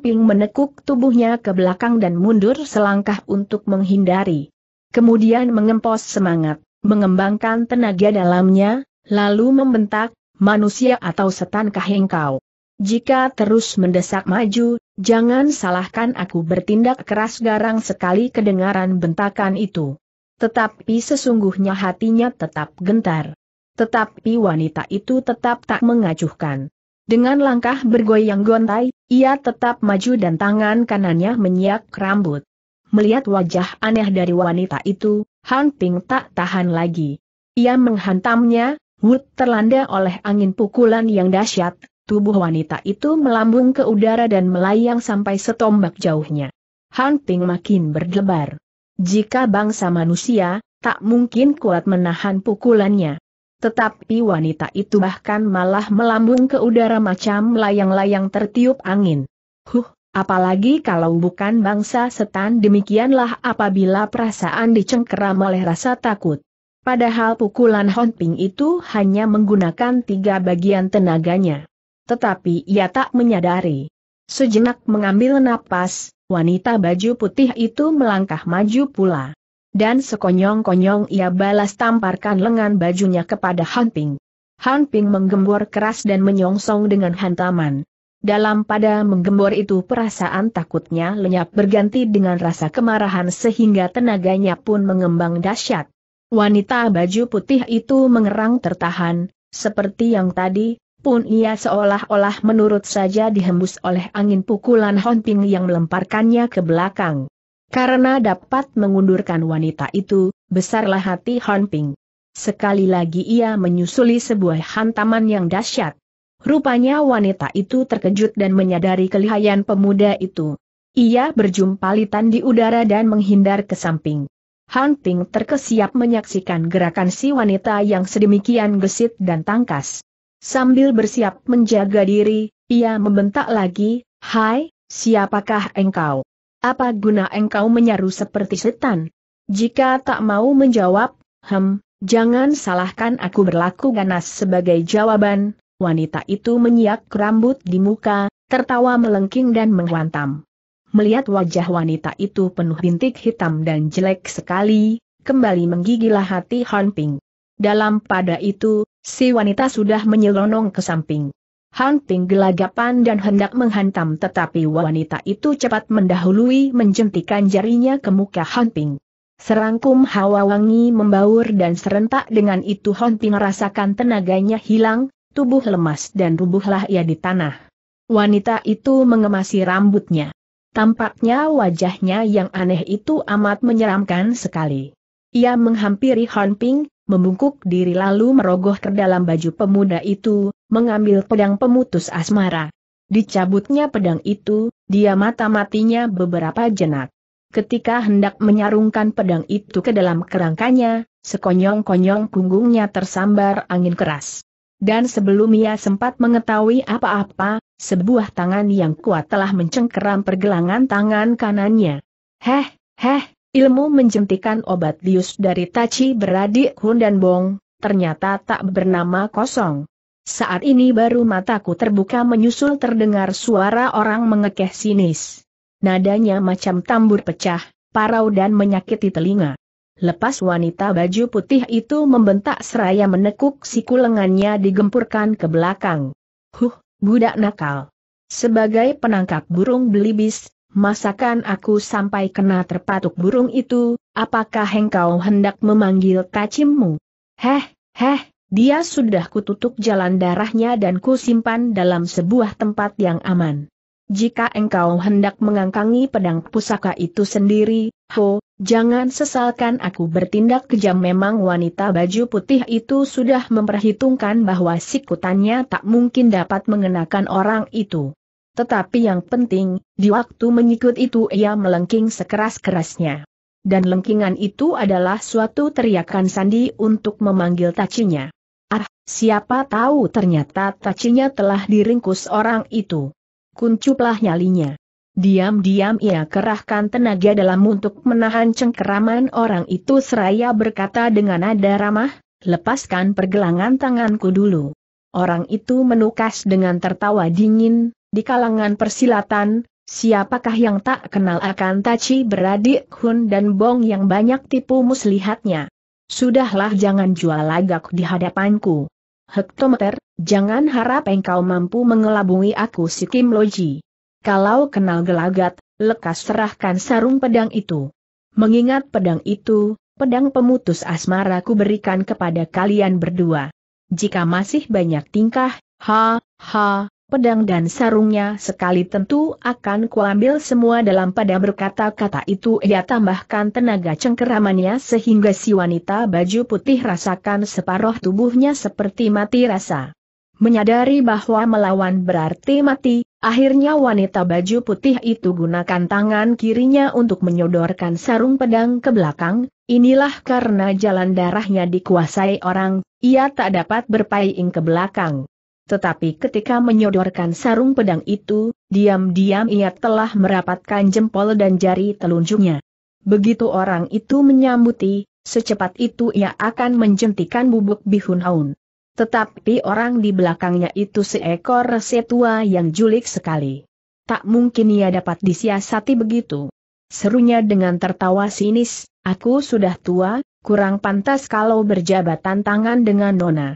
Ping. menekuk tubuhnya ke belakang dan mundur selangkah untuk menghindari. Kemudian mengempos semangat, mengembangkan tenaga dalamnya, lalu membentak, manusia atau setan engkau? Jika terus mendesak maju, jangan salahkan aku bertindak keras garang sekali kedengaran bentakan itu. Tetapi sesungguhnya hatinya tetap gentar. Tetapi wanita itu tetap tak mengacuhkan. Dengan langkah bergoyang gontai, ia tetap maju dan tangan kanannya menyiak rambut. Melihat wajah aneh dari wanita itu, Han Ping tak tahan lagi. Ia menghantamnya, Wood terlanda oleh angin pukulan yang dahsyat, tubuh wanita itu melambung ke udara dan melayang sampai setombak jauhnya. Hunting makin berdebar. Jika bangsa manusia, tak mungkin kuat menahan pukulannya. Tetapi wanita itu bahkan malah melambung ke udara macam layang-layang tertiup angin. Huh, apalagi kalau bukan bangsa setan demikianlah apabila perasaan dicengkeram oleh rasa takut. Padahal pukulan Honping itu hanya menggunakan tiga bagian tenaganya. Tetapi ia tak menyadari. Sejenak mengambil napas, wanita baju putih itu melangkah maju pula. Dan sekonyong-konyong ia balas tamparkan lengan bajunya kepada Hanping. Hanping menggembor keras dan menyongsong dengan hantaman. Dalam pada menggembor itu perasaan takutnya lenyap berganti dengan rasa kemarahan sehingga tenaganya pun mengembang dahsyat. Wanita baju putih itu mengerang tertahan, seperti yang tadi, pun ia seolah-olah menurut saja dihembus oleh angin pukulan Honping yang melemparkannya ke belakang. Karena dapat mengundurkan wanita itu, besarlah hati Honping. Sekali lagi ia menyusuli sebuah hantaman yang dahsyat. Rupanya wanita itu terkejut dan menyadari kelihayan pemuda itu. Ia berjumpalitan di udara dan menghindar ke samping. Hunting terkesiap menyaksikan gerakan si wanita yang sedemikian gesit dan tangkas. Sambil bersiap menjaga diri, ia membentak lagi, Hai, siapakah engkau? Apa guna engkau menyaru seperti setan? Jika tak mau menjawab, hem, jangan salahkan aku berlaku ganas sebagai jawaban, wanita itu menyiak rambut di muka, tertawa melengking dan menghantam melihat wajah wanita itu penuh bintik hitam dan jelek sekali, kembali menggigilah hati Han Ping. Dalam pada itu, si wanita sudah menyelonong ke samping. Han Ping gelagapan dan hendak menghantam tetapi wanita itu cepat mendahului menjentikan jarinya ke muka Han Ping. Serangkum hawa wangi membaur dan serentak dengan itu Hon Ping merasakan tenaganya hilang, tubuh lemas dan rubuhlah ia di tanah. Wanita itu mengemasi rambutnya. Tampaknya wajahnya yang aneh itu amat menyeramkan sekali. Ia menghampiri Han Ping, membungkuk diri lalu merogoh ke dalam baju pemuda itu, mengambil pedang pemutus asmara. Dicabutnya pedang itu, dia mata-matinya beberapa jenak. Ketika hendak menyarungkan pedang itu ke dalam kerangkanya, sekonyong-konyong punggungnya tersambar angin keras. Dan sebelum ia sempat mengetahui apa-apa, sebuah tangan yang kuat telah mencengkeram pergelangan tangan kanannya. Heh, heh, ilmu menjentikan obat lius dari Tachi beradik Hun dan Bong, ternyata tak bernama kosong. Saat ini baru mataku terbuka menyusul terdengar suara orang mengekeh sinis. Nadanya macam tambur pecah, parau dan menyakiti telinga. Lepas wanita baju putih itu membentak seraya menekuk siku lengannya digempurkan ke belakang. Huh, budak nakal. Sebagai penangkap burung belibis, masakan aku sampai kena terpatuk burung itu, apakah engkau hendak memanggil kacimmu? Heh, heh, dia sudah kututup jalan darahnya dan kusimpan dalam sebuah tempat yang aman. Jika engkau hendak mengangkangi pedang pusaka itu sendiri, ho, Jangan sesalkan aku bertindak kejam memang wanita baju putih itu sudah memperhitungkan bahwa sikutannya tak mungkin dapat mengenakan orang itu. Tetapi yang penting, di waktu menyikut itu ia melengking sekeras-kerasnya. Dan lengkingan itu adalah suatu teriakan Sandi untuk memanggil Tacinya. Ah, siapa tahu ternyata Tacinya telah diringkus orang itu. Kuncuplah nyalinya. Diam-diam ia kerahkan tenaga dalam untuk menahan cengkeraman orang itu seraya berkata dengan nada ramah, lepaskan pergelangan tanganku dulu. Orang itu menukas dengan tertawa dingin, di kalangan persilatan, siapakah yang tak kenal akan Taci beradik Hun dan Bong yang banyak tipu muslihatnya. Sudahlah jangan jual lagak di hadapanku. Hektometer, jangan harap engkau mampu mengelabui aku si Kim Loji. Kalau kenal gelagat, lekas serahkan sarung pedang itu. Mengingat pedang itu, pedang pemutus asmara ku berikan kepada kalian berdua. Jika masih banyak tingkah, ha, ha, pedang dan sarungnya sekali tentu akan kuambil semua dalam pada berkata-kata itu ia tambahkan tenaga cengkeramannya sehingga si wanita baju putih rasakan separuh tubuhnya seperti mati rasa. Menyadari bahwa melawan berarti mati, Akhirnya wanita baju putih itu gunakan tangan kirinya untuk menyodorkan sarung pedang ke belakang, inilah karena jalan darahnya dikuasai orang, ia tak dapat berpaling ke belakang. Tetapi ketika menyodorkan sarung pedang itu, diam-diam ia telah merapatkan jempol dan jari telunjuknya. Begitu orang itu menyambuti, secepat itu ia akan menjentikan bubuk bihun haun. Tetapi orang di belakangnya itu seekor setua yang julik sekali. Tak mungkin ia dapat disiasati begitu. Serunya dengan tertawa sinis, aku sudah tua, kurang pantas kalau berjabatan tangan dengan nona.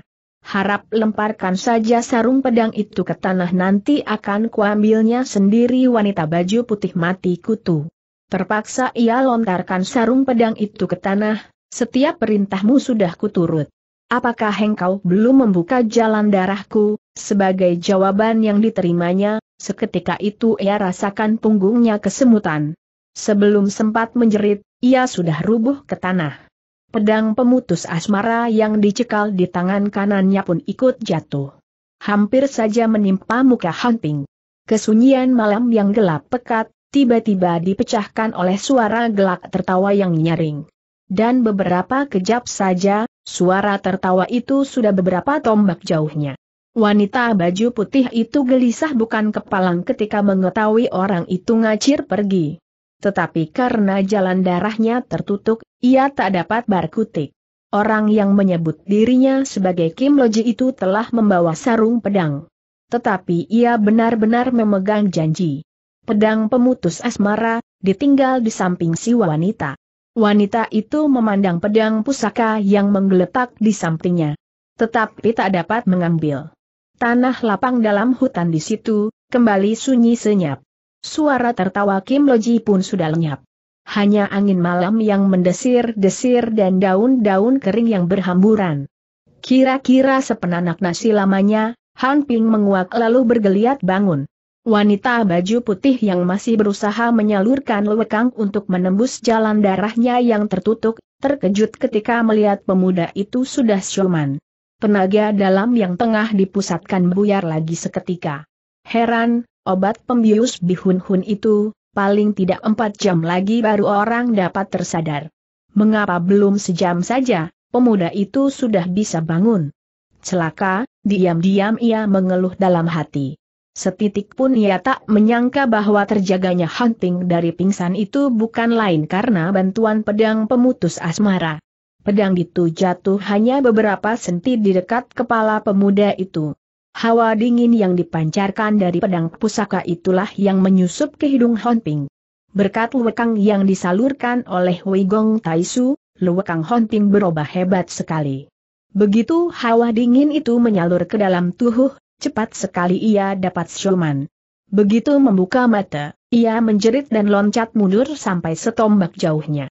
Harap lemparkan saja sarung pedang itu ke tanah nanti akan kuambilnya sendiri wanita baju putih mati kutu. Terpaksa ia lontarkan sarung pedang itu ke tanah, setiap perintahmu sudah kuturut apakah engkau belum membuka jalan darahku? Sebagai jawaban yang diterimanya, seketika itu ia rasakan punggungnya kesemutan. Sebelum sempat menjerit, ia sudah rubuh ke tanah. Pedang pemutus asmara yang dicekal di tangan kanannya pun ikut jatuh. Hampir saja menimpa muka hunting. Kesunyian malam yang gelap pekat, tiba-tiba dipecahkan oleh suara gelak tertawa yang nyaring. Dan beberapa kejap saja, Suara tertawa itu sudah beberapa tombak jauhnya. Wanita baju putih itu gelisah bukan kepalang ketika mengetahui orang itu ngacir pergi. Tetapi karena jalan darahnya tertutup, ia tak dapat berkutik. Orang yang menyebut dirinya sebagai Kim Loji itu telah membawa sarung pedang. Tetapi ia benar-benar memegang janji. Pedang pemutus asmara, ditinggal di samping si wanita. Wanita itu memandang pedang pusaka yang menggeletak di sampingnya. Tetapi tak dapat mengambil. Tanah lapang dalam hutan di situ, kembali sunyi senyap. Suara tertawa Kim Loji pun sudah lenyap. Hanya angin malam yang mendesir-desir dan daun-daun kering yang berhamburan. Kira-kira sepenanak nasi lamanya, Han Ping menguak lalu bergeliat bangun. Wanita baju putih yang masih berusaha menyalurkan lewekang untuk menembus jalan darahnya yang tertutup, terkejut ketika melihat pemuda itu sudah siuman. Tenaga dalam yang tengah dipusatkan buyar lagi seketika. Heran, obat pembius bihun-hun itu, paling tidak empat jam lagi baru orang dapat tersadar. Mengapa belum sejam saja, pemuda itu sudah bisa bangun? Celaka, diam-diam ia mengeluh dalam hati. Setitik pun ia tak menyangka bahwa terjaganya hunting dari pingsan itu bukan lain karena bantuan pedang pemutus asmara. Pedang itu jatuh hanya beberapa senti di dekat kepala pemuda itu. Hawa dingin yang dipancarkan dari pedang pusaka itulah yang menyusup ke hidung Honping. Berkat luekang yang disalurkan oleh Weigong Taisu, luekang Honping berubah hebat sekali. Begitu hawa dingin itu menyalur ke dalam tubuh, cepat sekali ia dapat Shoman. Begitu membuka mata, ia menjerit dan loncat mundur sampai setombak jauhnya.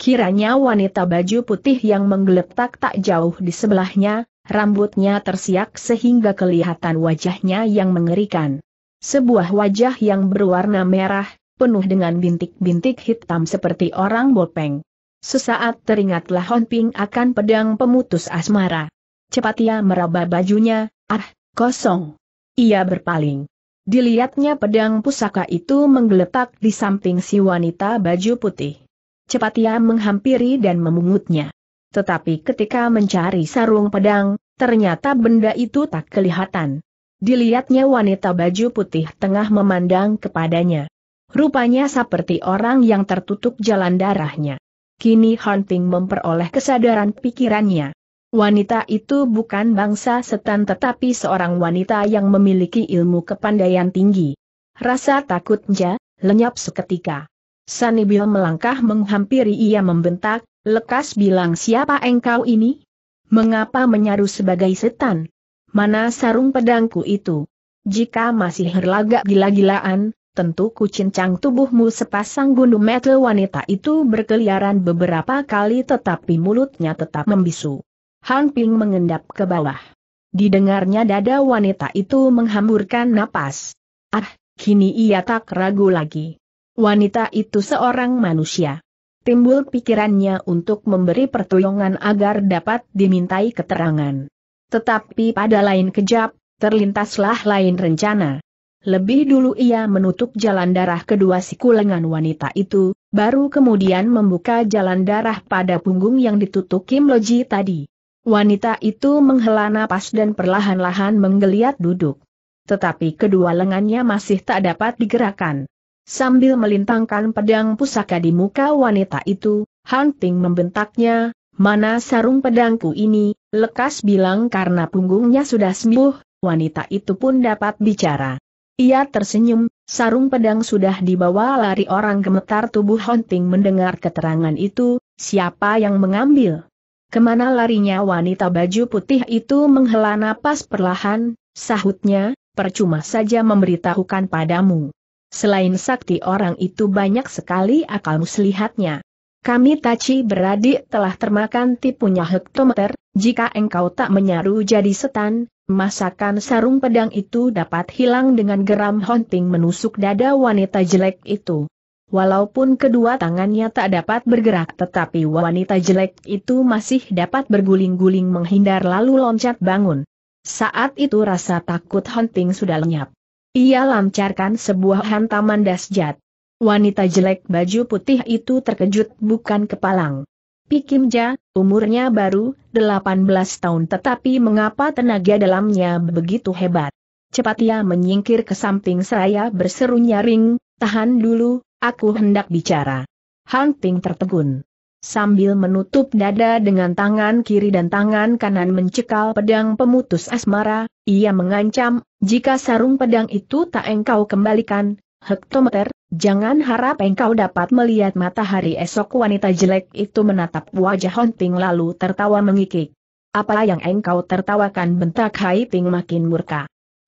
Kiranya wanita baju putih yang menggeletak tak jauh di sebelahnya, rambutnya tersiak sehingga kelihatan wajahnya yang mengerikan. Sebuah wajah yang berwarna merah, penuh dengan bintik-bintik hitam seperti orang bopeng. Sesaat teringatlah Honping akan pedang pemutus asmara. Cepat ia meraba bajunya, ah, Kosong. Ia berpaling. Dilihatnya pedang pusaka itu menggeletak di samping si wanita baju putih. Cepat ia menghampiri dan memungutnya. Tetapi ketika mencari sarung pedang, ternyata benda itu tak kelihatan. Dilihatnya wanita baju putih tengah memandang kepadanya. Rupanya seperti orang yang tertutup jalan darahnya. Kini Hunting memperoleh kesadaran pikirannya. Wanita itu bukan bangsa setan tetapi seorang wanita yang memiliki ilmu kepandaian tinggi. Rasa takutnya, lenyap seketika. Sanibil melangkah menghampiri ia membentak, lekas bilang siapa engkau ini? Mengapa menyaru sebagai setan? Mana sarung pedangku itu? Jika masih herlagak gila-gilaan, tentu kucincang tubuhmu sepasang gundu metal wanita itu berkeliaran beberapa kali tetapi mulutnya tetap membisu. Han Ping mengendap ke bawah. Didengarnya dada wanita itu menghamburkan napas. Ah, kini ia tak ragu lagi. Wanita itu seorang manusia. Timbul pikirannya untuk memberi pertolongan agar dapat dimintai keterangan. Tetapi pada lain kejap, terlintaslah lain rencana. Lebih dulu ia menutup jalan darah kedua siku lengan wanita itu, baru kemudian membuka jalan darah pada punggung yang ditutup Kim Loji tadi. Wanita itu menghela napas dan perlahan-lahan menggeliat duduk. Tetapi kedua lengannya masih tak dapat digerakkan. Sambil melintangkan pedang pusaka di muka wanita itu, Hunting membentaknya, mana sarung pedangku ini, lekas bilang karena punggungnya sudah sembuh, wanita itu pun dapat bicara. Ia tersenyum, sarung pedang sudah dibawa lari orang gemetar tubuh Hunting mendengar keterangan itu, siapa yang mengambil? Kemana larinya wanita baju putih itu menghela napas perlahan, sahutnya, percuma saja memberitahukan padamu. Selain sakti orang itu banyak sekali akal muslihatnya. Kami Taci beradik telah termakan tipunya hektometer, jika engkau tak menyaru jadi setan, masakan sarung pedang itu dapat hilang dengan geram hunting menusuk dada wanita jelek itu. Walaupun kedua tangannya tak dapat bergerak tetapi wanita jelek itu masih dapat berguling-guling menghindar lalu loncat bangun. Saat itu rasa takut hunting sudah lenyap. Ia lancarkan sebuah hantaman dasjat. Wanita jelek baju putih itu terkejut bukan kepalang. Pikimja, umurnya baru 18 tahun tetapi mengapa tenaga dalamnya begitu hebat. Cepat ia menyingkir ke samping seraya berseru nyaring, tahan dulu, Aku hendak bicara. Han tertegun. Sambil menutup dada dengan tangan kiri dan tangan kanan mencekal pedang pemutus asmara, ia mengancam, jika sarung pedang itu tak engkau kembalikan, hektometer, jangan harap engkau dapat melihat matahari esok wanita jelek itu menatap wajah Hunting lalu tertawa mengikik. Apa yang engkau tertawakan bentak Hai Ping makin murka.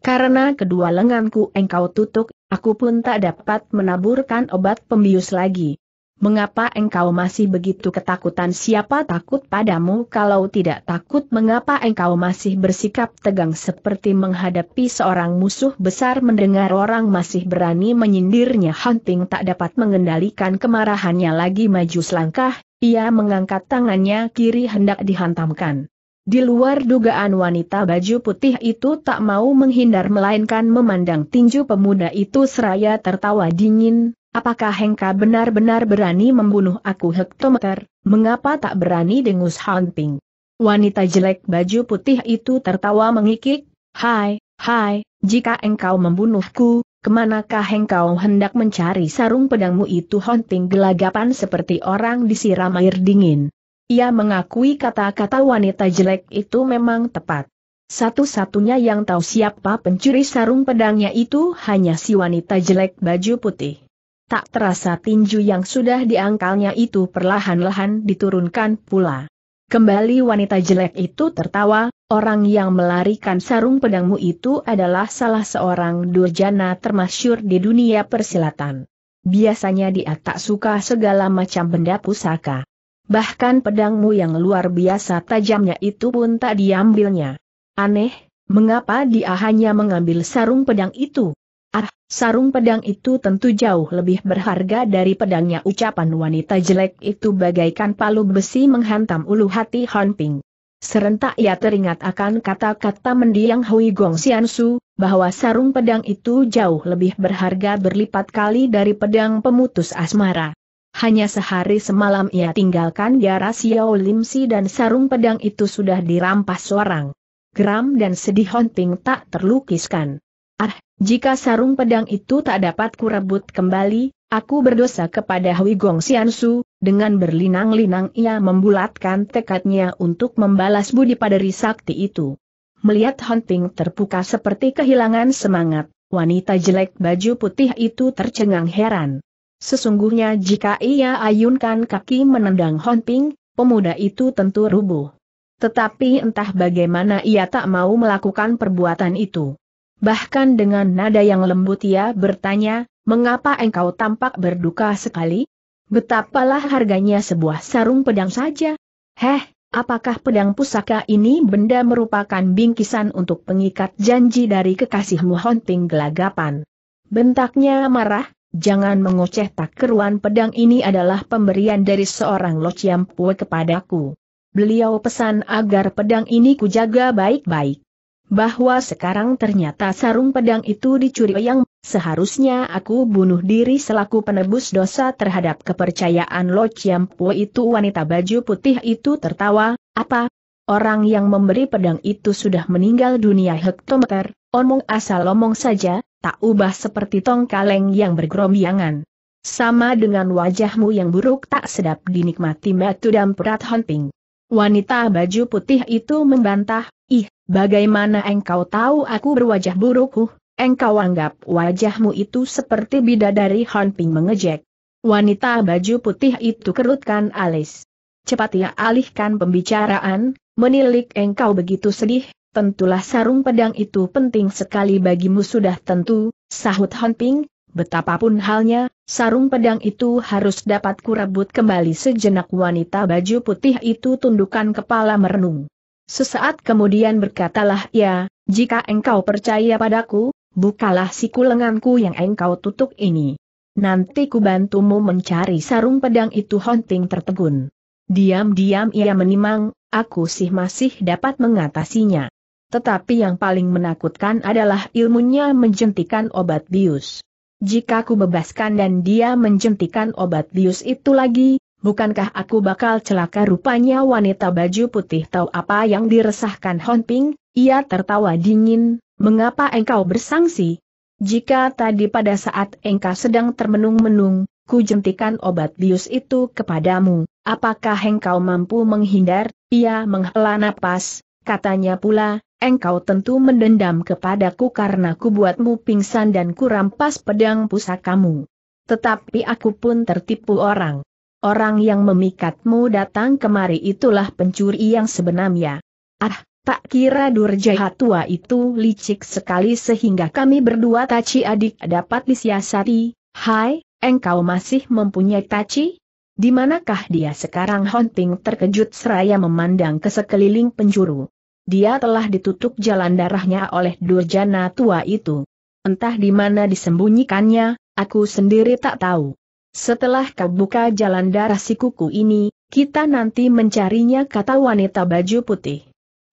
Karena kedua lenganku engkau tutup, aku pun tak dapat menaburkan obat pembius lagi. Mengapa engkau masih begitu ketakutan siapa takut padamu kalau tidak takut mengapa engkau masih bersikap tegang seperti menghadapi seorang musuh besar mendengar orang masih berani menyindirnya Hunting tak dapat mengendalikan kemarahannya lagi maju selangkah, ia mengangkat tangannya kiri hendak dihantamkan. Di luar dugaan wanita baju putih itu tak mau menghindar melainkan memandang tinju pemuda itu seraya tertawa dingin, apakah Hengka benar-benar berani membunuh aku hektometer, mengapa tak berani dengus hunting? Wanita jelek baju putih itu tertawa mengikik, hai, hai, jika engkau membunuhku, kemanakah engkau hendak mencari sarung pedangmu itu hunting gelagapan seperti orang disiram air dingin. Ia mengakui kata-kata wanita jelek itu memang tepat. Satu-satunya yang tahu siapa pencuri sarung pedangnya itu hanya si wanita jelek baju putih. Tak terasa tinju yang sudah diangkalnya itu perlahan-lahan diturunkan pula. Kembali wanita jelek itu tertawa, orang yang melarikan sarung pedangmu itu adalah salah seorang durjana termasyur di dunia persilatan. Biasanya dia tak suka segala macam benda pusaka. Bahkan pedangmu yang luar biasa tajamnya itu pun tak diambilnya. Aneh, mengapa dia hanya mengambil sarung pedang itu? Ah, sarung pedang itu tentu jauh lebih berharga dari pedangnya ucapan wanita jelek itu bagaikan palu besi menghantam ulu hati Han Ping. Serentak ia teringat akan kata-kata mendiang Hui Gong Xiansu, bahwa sarung pedang itu jauh lebih berharga berlipat kali dari pedang pemutus asmara. Hanya sehari semalam ia tinggalkan Yara Xiao Limsi dan sarung pedang itu sudah dirampas orang. Geram dan sedih Hon tak terlukiskan. Ah, jika sarung pedang itu tak dapat kurebut kembali, aku berdosa kepada Hui Gong Xiansu, dengan berlinang-linang ia membulatkan tekadnya untuk membalas budi pada Risakti itu. Melihat Hon Ping terpuka seperti kehilangan semangat, wanita jelek baju putih itu tercengang heran. Sesungguhnya jika ia ayunkan kaki menendang Ping, pemuda itu tentu rubuh. Tetapi entah bagaimana ia tak mau melakukan perbuatan itu. Bahkan dengan nada yang lembut ia bertanya, mengapa engkau tampak berduka sekali? Betapalah harganya sebuah sarung pedang saja. Heh, apakah pedang pusaka ini benda merupakan bingkisan untuk pengikat janji dari kekasihmu Ping gelagapan? Bentaknya marah, jangan mengoceh Tak keruan pedang ini adalah pemberian dari seorang Lo Chiampue kepadaku. Beliau pesan agar pedang ini kujaga baik-baik. Bahwa sekarang ternyata sarung pedang itu dicuri yang seharusnya aku bunuh diri selaku penebus dosa terhadap kepercayaan Lo Chiampue itu wanita baju putih itu tertawa, apa? Orang yang memberi pedang itu sudah meninggal dunia hektometer, omong asal omong saja, tak ubah seperti tong kaleng yang bergerombiangan. Sama dengan wajahmu yang buruk tak sedap dinikmati Batu dan Perat hunting. Wanita baju putih itu membantah, ih, bagaimana engkau tahu aku berwajah buruk huh? Engkau anggap wajahmu itu seperti bidadari hunting mengejek. Wanita baju putih itu kerutkan alis. Cepat ia alihkan pembicaraan, menilik engkau begitu sedih, tentulah sarung pedang itu penting sekali bagimu sudah tentu, sahut Hanping. betapapun halnya, sarung pedang itu harus dapat kurebut kembali sejenak wanita baju putih itu tundukkan kepala merenung. Sesaat kemudian berkatalah ia, jika engkau percaya padaku, bukalah siku lenganku yang engkau tutup ini. Nanti ku bantumu mencari sarung pedang itu Honting tertegun. Diam-diam ia menimang, aku sih masih dapat mengatasinya. Tetapi yang paling menakutkan adalah ilmunya menjentikan obat bius. Jika aku bebaskan dan dia menjentikan obat bius itu lagi, bukankah aku bakal celaka rupanya wanita baju putih tahu apa yang diresahkan Honping? Ia tertawa dingin, mengapa engkau bersangsi? Jika tadi pada saat engkau sedang termenung-menung, ku jentikan obat bius itu kepadamu, apakah engkau mampu menghindar? Ia menghela napas, Katanya pula, engkau tentu mendendam kepadaku karena ku buatmu pingsan dan ku rampas pedang pusakamu. Tetapi aku pun tertipu orang. Orang yang memikatmu datang kemari itulah pencuri yang sebenarnya. Ah, tak kira durjaya tua itu licik sekali sehingga kami berdua taci adik dapat disiasati. Hai, engkau masih mempunyai taci? Di manakah dia sekarang Hunting terkejut seraya memandang ke sekeliling penjuru. Dia telah ditutup jalan darahnya oleh durjana tua itu. Entah di mana disembunyikannya, aku sendiri tak tahu. Setelah kau buka jalan darah si kuku ini, kita nanti mencarinya kata wanita baju putih.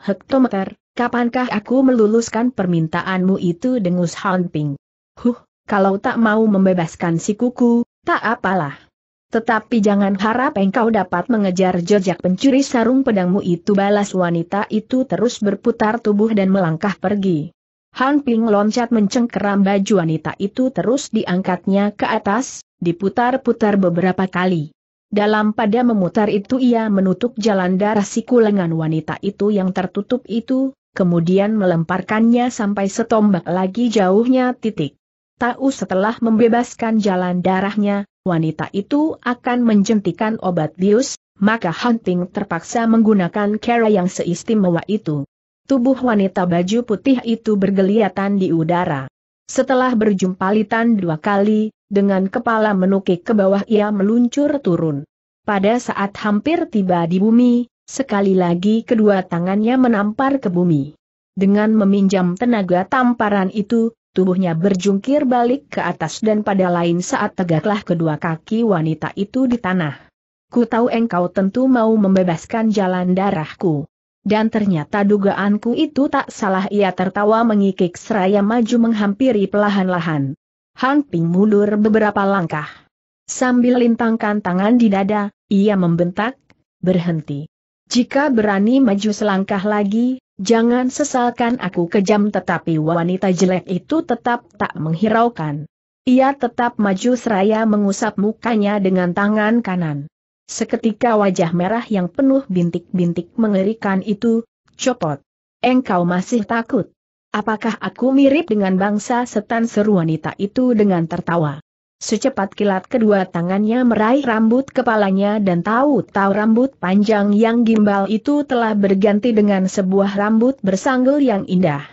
Hektometer, kapankah aku meluluskan permintaanmu itu dengus Hanping? Huh, kalau tak mau membebaskan si kuku, tak apalah. Tetapi jangan harap engkau dapat mengejar jejak pencuri sarung pedangmu itu balas wanita itu terus berputar tubuh dan melangkah pergi. Han Ping loncat mencengkeram baju wanita itu terus diangkatnya ke atas, diputar-putar beberapa kali. Dalam pada memutar itu ia menutup jalan darah siku lengan wanita itu yang tertutup itu, kemudian melemparkannya sampai setombak lagi jauhnya titik. Tahu setelah membebaskan jalan darahnya, wanita itu akan menjentikan obat bius, maka Hunting terpaksa menggunakan cara yang seistimewa itu. Tubuh wanita baju putih itu bergeliatan di udara. Setelah berjumpa litan dua kali, dengan kepala menukik ke bawah ia meluncur turun. Pada saat hampir tiba di bumi, sekali lagi kedua tangannya menampar ke bumi. Dengan meminjam tenaga tamparan itu, tubuhnya berjungkir balik ke atas dan pada lain saat tegaklah kedua kaki wanita itu di tanah. Ku tahu engkau tentu mau membebaskan jalan darahku. Dan ternyata dugaanku itu tak salah ia tertawa mengikik seraya maju menghampiri pelahan-lahan. Han Ping mundur beberapa langkah. Sambil lintangkan tangan di dada, ia membentak, berhenti. Jika berani maju selangkah lagi, Jangan sesalkan aku kejam tetapi wanita jelek itu tetap tak menghiraukan. Ia tetap maju seraya mengusap mukanya dengan tangan kanan. Seketika wajah merah yang penuh bintik-bintik mengerikan itu, copot. Engkau masih takut. Apakah aku mirip dengan bangsa setan seru wanita itu dengan tertawa? Secepat kilat kedua tangannya meraih rambut kepalanya dan tahu-tahu rambut panjang yang gimbal itu telah berganti dengan sebuah rambut bersanggul yang indah.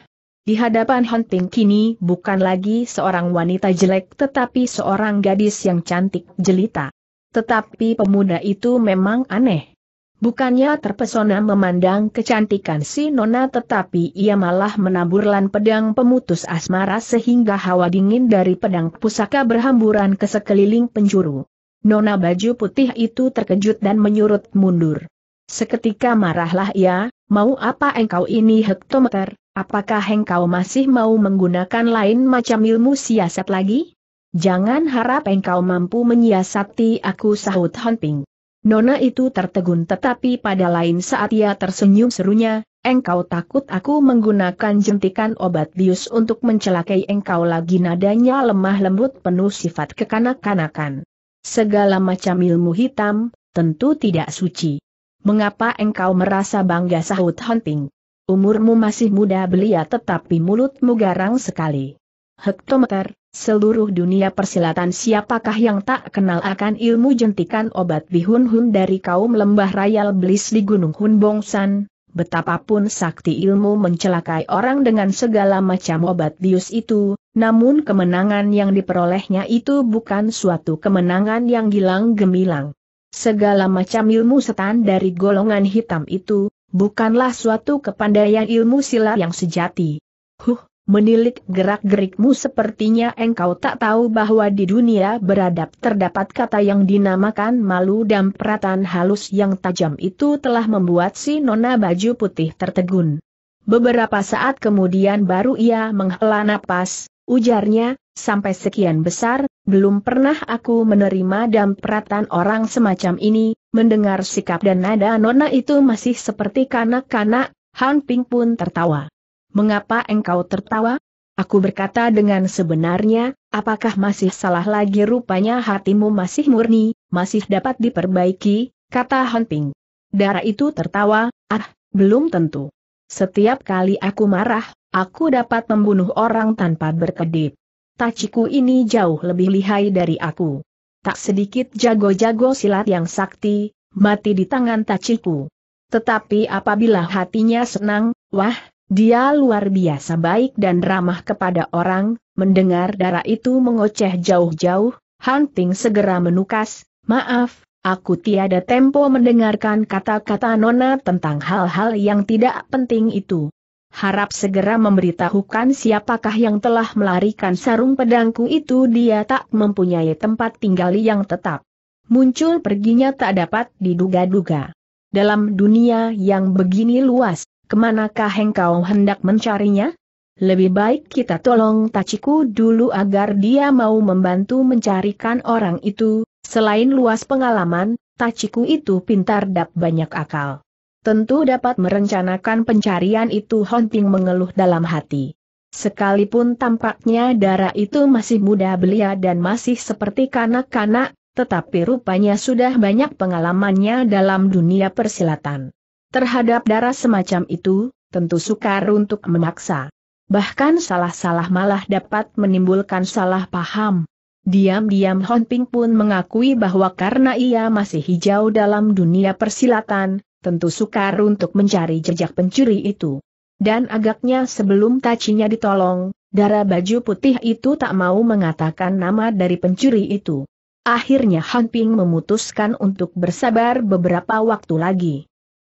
Di hadapan Hunting kini bukan lagi seorang wanita jelek tetapi seorang gadis yang cantik jelita. Tetapi pemuda itu memang aneh. Bukannya terpesona memandang kecantikan si Nona tetapi ia malah menaburlan pedang pemutus asmara sehingga hawa dingin dari pedang pusaka berhamburan ke sekeliling penjuru. Nona baju putih itu terkejut dan menyurut mundur. Seketika marahlah ia, mau apa engkau ini hektometer, apakah engkau masih mau menggunakan lain macam ilmu siasat lagi? Jangan harap engkau mampu menyiasati aku sahut Honping. Nona itu tertegun tetapi pada lain saat ia tersenyum serunya, engkau takut aku menggunakan jentikan obat bius untuk mencelakai engkau lagi nadanya lemah lembut penuh sifat kekanak-kanakan. Segala macam ilmu hitam, tentu tidak suci. Mengapa engkau merasa bangga sahut hunting? Umurmu masih muda belia tetapi mulutmu garang sekali. Hektometer, Seluruh dunia persilatan siapakah yang tak kenal akan ilmu jentikan obat bihun hun dari kaum lembah rayal blis di gunung Hun Bongsan, betapapun sakti ilmu mencelakai orang dengan segala macam obat bius itu, namun kemenangan yang diperolehnya itu bukan suatu kemenangan yang gilang gemilang. Segala macam ilmu setan dari golongan hitam itu, bukanlah suatu kepandaian ilmu sila yang sejati. Huh, menilik gerak-gerikmu sepertinya engkau tak tahu bahwa di dunia beradab terdapat kata yang dinamakan malu dan peratan halus yang tajam itu telah membuat si nona baju putih tertegun. Beberapa saat kemudian baru ia menghela napas, ujarnya, sampai sekian besar, belum pernah aku menerima dan peratan orang semacam ini, mendengar sikap dan nada nona itu masih seperti kanak-kanak, Han Ping pun tertawa mengapa engkau tertawa? Aku berkata dengan sebenarnya, apakah masih salah lagi rupanya hatimu masih murni, masih dapat diperbaiki, kata Hanping. Darah itu tertawa, ah, belum tentu. Setiap kali aku marah, aku dapat membunuh orang tanpa berkedip. Taciku ini jauh lebih lihai dari aku. Tak sedikit jago-jago silat yang sakti, mati di tangan taciku. Tetapi apabila hatinya senang, wah, dia luar biasa baik dan ramah kepada orang, mendengar darah itu mengoceh jauh-jauh, Hunting segera menukas, maaf, aku tiada tempo mendengarkan kata-kata Nona tentang hal-hal yang tidak penting itu. Harap segera memberitahukan siapakah yang telah melarikan sarung pedangku itu dia tak mempunyai tempat tinggal yang tetap. Muncul perginya tak dapat diduga-duga. Dalam dunia yang begini luas, Kemanakah engkau hendak mencarinya? Lebih baik kita tolong Tachiku dulu agar dia mau membantu mencarikan orang itu, selain luas pengalaman, Tachiku itu pintar dap banyak akal. Tentu dapat merencanakan pencarian itu Honting mengeluh dalam hati. Sekalipun tampaknya darah itu masih muda belia dan masih seperti kanak-kanak, tetapi rupanya sudah banyak pengalamannya dalam dunia persilatan. Terhadap darah semacam itu, tentu sukar untuk memaksa. Bahkan salah-salah malah dapat menimbulkan salah paham. Diam-diam Hon Ping pun mengakui bahwa karena ia masih hijau dalam dunia persilatan, tentu sukar untuk mencari jejak pencuri itu. Dan agaknya sebelum tacinya ditolong, darah baju putih itu tak mau mengatakan nama dari pencuri itu. Akhirnya Han Ping memutuskan untuk bersabar beberapa waktu lagi.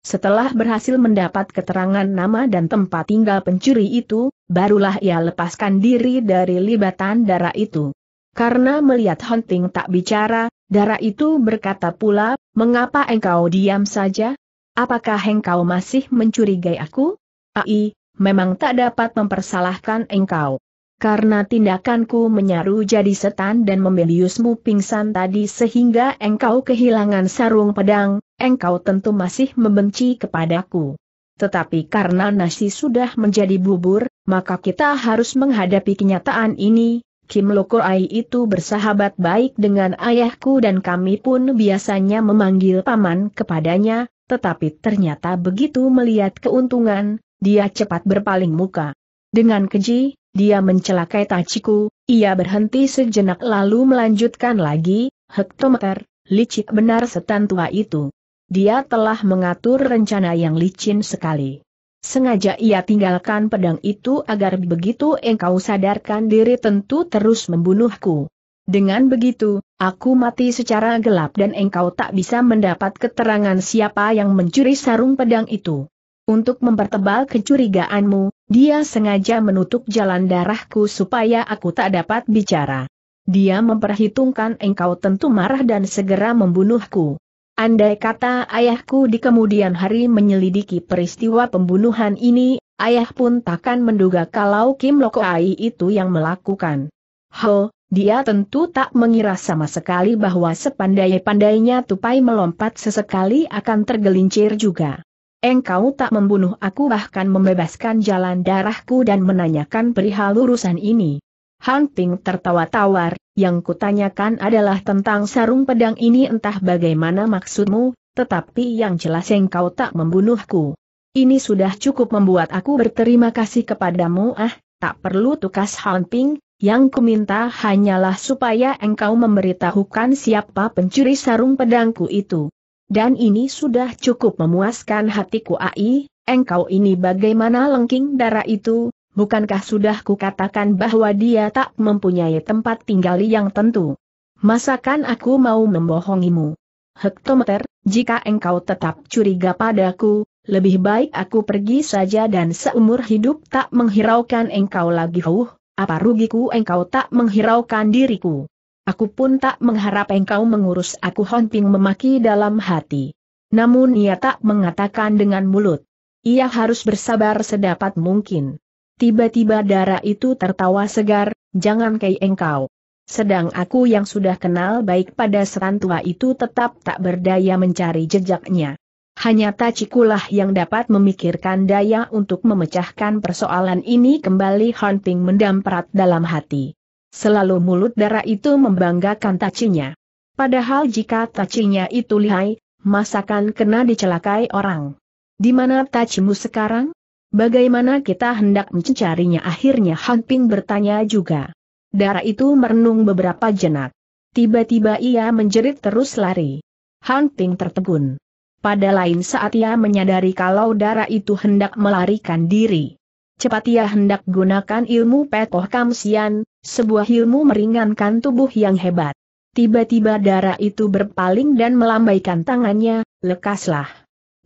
Setelah berhasil mendapat keterangan nama dan tempat tinggal pencuri itu, barulah ia lepaskan diri dari libatan darah itu. Karena melihat Hunting tak bicara, darah itu berkata pula, mengapa engkau diam saja? Apakah engkau masih mencurigai aku? Ai, memang tak dapat mempersalahkan engkau. Karena tindakanku menyaru jadi setan dan membeliusmu pingsan tadi sehingga engkau kehilangan sarung pedang, engkau tentu masih membenci kepadaku. Tetapi karena nasi sudah menjadi bubur, maka kita harus menghadapi kenyataan ini, Kim Loko Ai itu bersahabat baik dengan ayahku dan kami pun biasanya memanggil paman kepadanya, tetapi ternyata begitu melihat keuntungan, dia cepat berpaling muka. Dengan keji, dia mencelakai Tachiku, ia berhenti sejenak lalu melanjutkan lagi, hektometer, licik benar setan tua itu. Dia telah mengatur rencana yang licin sekali. Sengaja ia tinggalkan pedang itu agar begitu engkau sadarkan diri tentu terus membunuhku. Dengan begitu, aku mati secara gelap dan engkau tak bisa mendapat keterangan siapa yang mencuri sarung pedang itu. Untuk mempertebal kecurigaanmu, dia sengaja menutup jalan darahku supaya aku tak dapat bicara. Dia memperhitungkan engkau tentu marah dan segera membunuhku. Andai kata ayahku di kemudian hari menyelidiki peristiwa pembunuhan ini, ayah pun takkan menduga kalau Kim Loko Ai itu yang melakukan. Ho, dia tentu tak mengira sama sekali bahwa sepandai-pandainya tupai melompat sesekali akan tergelincir juga. Engkau tak membunuh aku bahkan membebaskan jalan darahku dan menanyakan perihal urusan ini. Hunting tertawa tawar, yang kutanyakan adalah tentang sarung pedang ini entah bagaimana maksudmu, tetapi yang jelas engkau tak membunuhku. Ini sudah cukup membuat aku berterima kasih kepadamu ah, tak perlu tukas hunting, yang kuminta hanyalah supaya engkau memberitahukan siapa pencuri sarung pedangku itu. Dan ini sudah cukup memuaskan hatiku ai, engkau ini bagaimana lengking darah itu, Bukankah sudah kukatakan bahwa dia tak mempunyai tempat tinggal yang tentu? Masakan aku mau membohongimu? Hektometer, jika engkau tetap curiga padaku, lebih baik aku pergi saja dan seumur hidup tak menghiraukan engkau lagi. Huh, apa rugiku engkau tak menghiraukan diriku? Aku pun tak mengharap engkau mengurus aku Honting memaki dalam hati. Namun ia tak mengatakan dengan mulut. Ia harus bersabar sedapat mungkin. Tiba-tiba darah itu tertawa segar, jangan kei engkau. Sedang aku yang sudah kenal baik pada serantua tua itu tetap tak berdaya mencari jejaknya. Hanya Tachikulah yang dapat memikirkan daya untuk memecahkan persoalan ini kembali hunting mendamprat dalam hati. Selalu mulut darah itu membanggakan Tachinya. Padahal jika Tachinya itu lihai, masakan kena dicelakai orang. Di mana Tachimu sekarang? Bagaimana kita hendak mencarinya akhirnya Han Ping bertanya juga. Darah itu merenung beberapa jenak. Tiba-tiba ia menjerit terus lari. Han Ping tertegun. Pada lain saat ia menyadari kalau darah itu hendak melarikan diri. Cepat ia hendak gunakan ilmu petoh kamsian, sebuah ilmu meringankan tubuh yang hebat. Tiba-tiba darah itu berpaling dan melambaikan tangannya, lekaslah.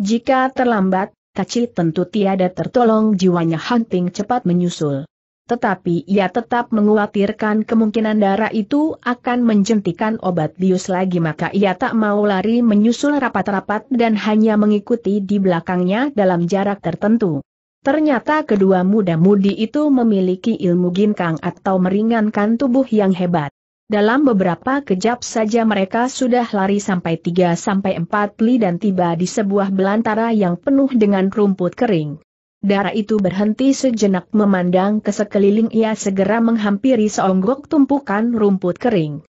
Jika terlambat, Taci tentu tiada tertolong jiwanya hunting cepat menyusul. Tetapi ia tetap menguatirkan kemungkinan darah itu akan menjentikan obat bius lagi maka ia tak mau lari menyusul rapat-rapat dan hanya mengikuti di belakangnya dalam jarak tertentu. Ternyata kedua muda-mudi itu memiliki ilmu ginkang atau meringankan tubuh yang hebat. Dalam beberapa kejap saja mereka sudah lari sampai 3 sampai 4 li dan tiba di sebuah belantara yang penuh dengan rumput kering. Darah itu berhenti sejenak memandang ke sekeliling ia segera menghampiri seonggok tumpukan rumput kering.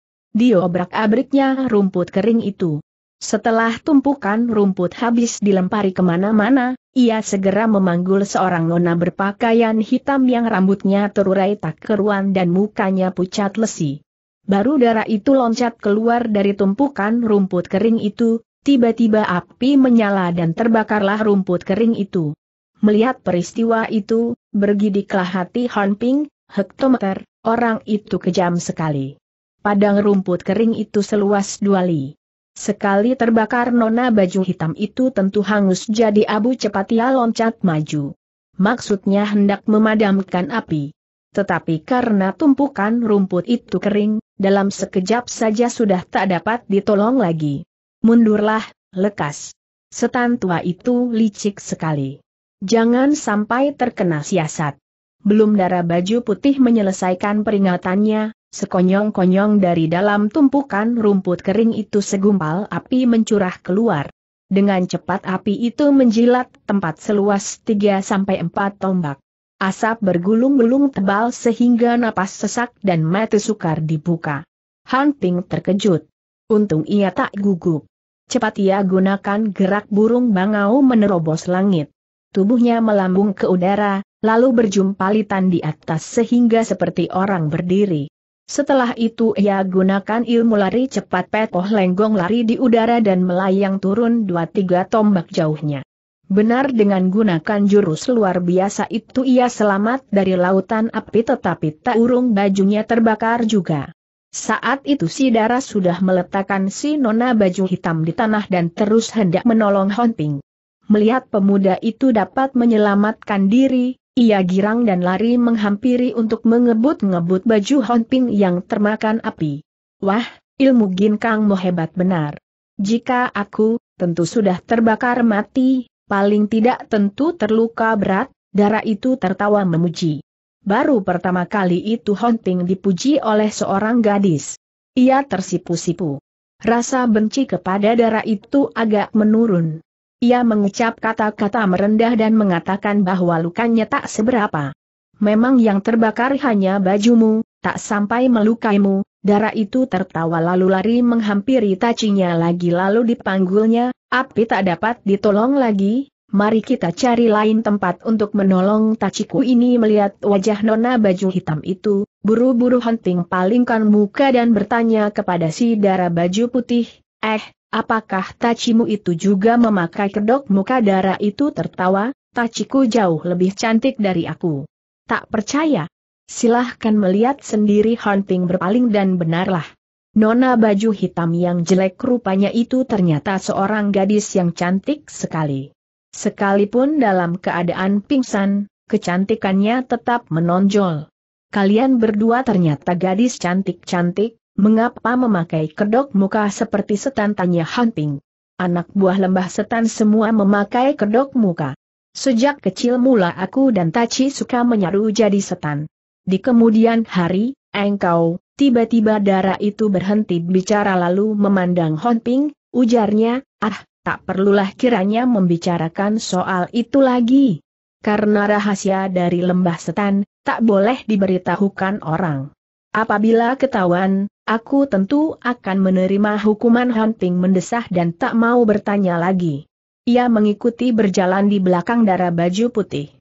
obrak abriknya rumput kering itu. Setelah tumpukan rumput habis dilempari kemana-mana, ia segera memanggul seorang nona berpakaian hitam yang rambutnya terurai tak keruan dan mukanya pucat lesi. Baru darah itu loncat keluar dari tumpukan rumput kering itu, tiba-tiba api menyala dan terbakarlah rumput kering itu. Melihat peristiwa itu, bergidiklah hati Han Ping, hektometer, orang itu kejam sekali. Padang rumput kering itu seluas dua li. Sekali terbakar nona baju hitam itu tentu hangus jadi abu cepat ia loncat maju. Maksudnya hendak memadamkan api. Tetapi karena tumpukan rumput itu kering, dalam sekejap saja sudah tak dapat ditolong lagi. Mundurlah, lekas. Setan tua itu licik sekali. Jangan sampai terkena siasat. Belum darah baju putih menyelesaikan peringatannya, sekonyong-konyong dari dalam tumpukan rumput kering itu segumpal api mencurah keluar. Dengan cepat api itu menjilat tempat seluas 3-4 tombak. Asap bergulung-gulung tebal sehingga napas sesak dan mata sukar dibuka. Hunting terkejut. Untung ia tak gugup. Cepat ia gunakan gerak burung bangau menerobos langit. Tubuhnya melambung ke udara, lalu berjumpa litan di atas sehingga seperti orang berdiri. Setelah itu ia gunakan ilmu lari cepat petoh lenggong lari di udara dan melayang turun dua tiga tombak jauhnya. Benar dengan gunakan jurus luar biasa itu ia selamat dari lautan api tetapi tak urung bajunya terbakar juga. Saat itu si Dara sudah meletakkan si Nona baju hitam di tanah dan terus hendak menolong Honping. Melihat pemuda itu dapat menyelamatkan diri, ia girang dan lari menghampiri untuk mengebut-ngebut baju Honping yang termakan api. Wah, ilmu ginkangmu hebat benar. Jika aku, tentu sudah terbakar mati, paling tidak tentu terluka berat, darah itu tertawa memuji. Baru pertama kali itu hunting dipuji oleh seorang gadis. Ia tersipu-sipu. Rasa benci kepada darah itu agak menurun. Ia mengecap kata-kata merendah dan mengatakan bahwa lukanya tak seberapa. Memang yang terbakar hanya bajumu, tak sampai melukaimu, darah itu tertawa lalu lari menghampiri tacinya lagi lalu dipanggulnya, Api tak dapat ditolong lagi, mari kita cari lain tempat untuk menolong Tachiku ini melihat wajah nona baju hitam itu, buru-buru hunting palingkan muka dan bertanya kepada si darah baju putih, eh, apakah Tachimu itu juga memakai kedok muka darah itu tertawa, Tachiku jauh lebih cantik dari aku. Tak percaya. Silahkan melihat sendiri hunting berpaling dan benarlah. Nona baju hitam yang jelek rupanya itu ternyata seorang gadis yang cantik sekali. Sekalipun dalam keadaan pingsan, kecantikannya tetap menonjol. Kalian berdua ternyata gadis cantik-cantik, mengapa memakai kedok muka seperti setan tanya Hunting. Anak buah lembah setan semua memakai kedok muka. Sejak kecil mula aku dan Tachi suka menyaru jadi setan. Di kemudian hari, engkau, Tiba-tiba darah itu berhenti bicara lalu memandang Hon Ping, ujarnya, ah, tak perlulah kiranya membicarakan soal itu lagi. Karena rahasia dari lembah setan, tak boleh diberitahukan orang. Apabila ketahuan, aku tentu akan menerima hukuman Hon Ping mendesah dan tak mau bertanya lagi. Ia mengikuti berjalan di belakang darah baju putih.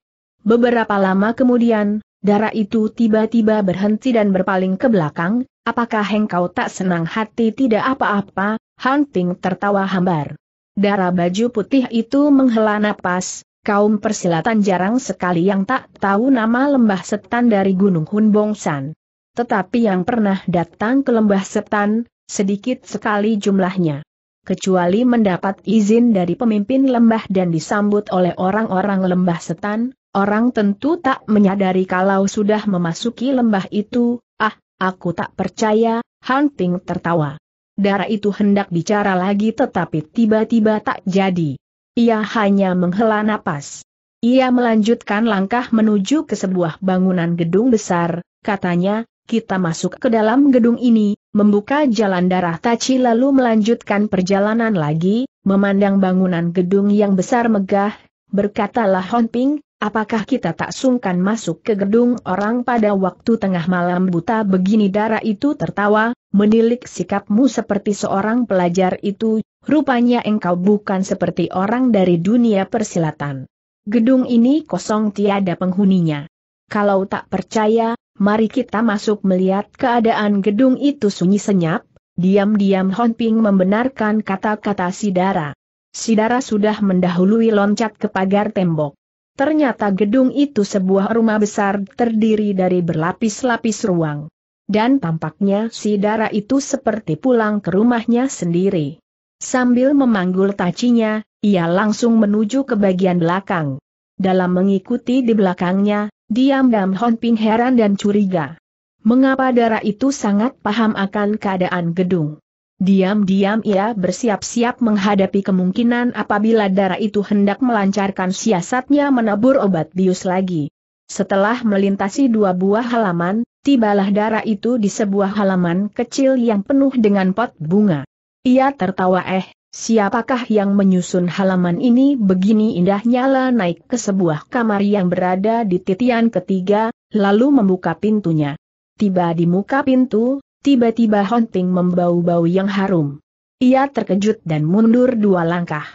Beberapa lama kemudian, Darah itu tiba-tiba berhenti dan berpaling ke belakang, apakah engkau tak senang hati tidak apa-apa, Hunting tertawa hambar. Darah baju putih itu menghela napas, kaum persilatan jarang sekali yang tak tahu nama lembah setan dari Gunung Hunbongsan. Tetapi yang pernah datang ke lembah setan, sedikit sekali jumlahnya. Kecuali mendapat izin dari pemimpin lembah dan disambut oleh orang-orang lembah setan, Orang tentu tak menyadari kalau sudah memasuki lembah itu, ah, aku tak percaya, Hunting tertawa. Darah itu hendak bicara lagi tetapi tiba-tiba tak jadi. Ia hanya menghela napas. Ia melanjutkan langkah menuju ke sebuah bangunan gedung besar, katanya, kita masuk ke dalam gedung ini, membuka jalan darah Taci lalu melanjutkan perjalanan lagi, memandang bangunan gedung yang besar megah, berkatalah Honping, apakah kita tak sungkan masuk ke gedung orang pada waktu tengah malam buta begini darah itu tertawa, menilik sikapmu seperti seorang pelajar itu, rupanya engkau bukan seperti orang dari dunia persilatan. Gedung ini kosong tiada penghuninya. Kalau tak percaya, mari kita masuk melihat keadaan gedung itu sunyi senyap, diam-diam Honping membenarkan kata-kata Sidara. Sidara sudah mendahului loncat ke pagar tembok. Ternyata gedung itu sebuah rumah besar terdiri dari berlapis-lapis ruang. Dan tampaknya si Dara itu seperti pulang ke rumahnya sendiri. Sambil memanggul tacinya, ia langsung menuju ke bagian belakang. Dalam mengikuti di belakangnya, diam-diam Hon Ping heran dan curiga. Mengapa Dara itu sangat paham akan keadaan gedung? Diam-diam ia bersiap-siap menghadapi kemungkinan apabila darah itu hendak melancarkan siasatnya menabur obat bius lagi. Setelah melintasi dua buah halaman, tibalah darah itu di sebuah halaman kecil yang penuh dengan pot bunga. Ia tertawa eh, siapakah yang menyusun halaman ini begini indahnya nyala naik ke sebuah kamar yang berada di titian ketiga, lalu membuka pintunya. Tiba di muka pintu, tiba-tiba hunting membau-bau yang harum. Ia terkejut dan mundur dua langkah.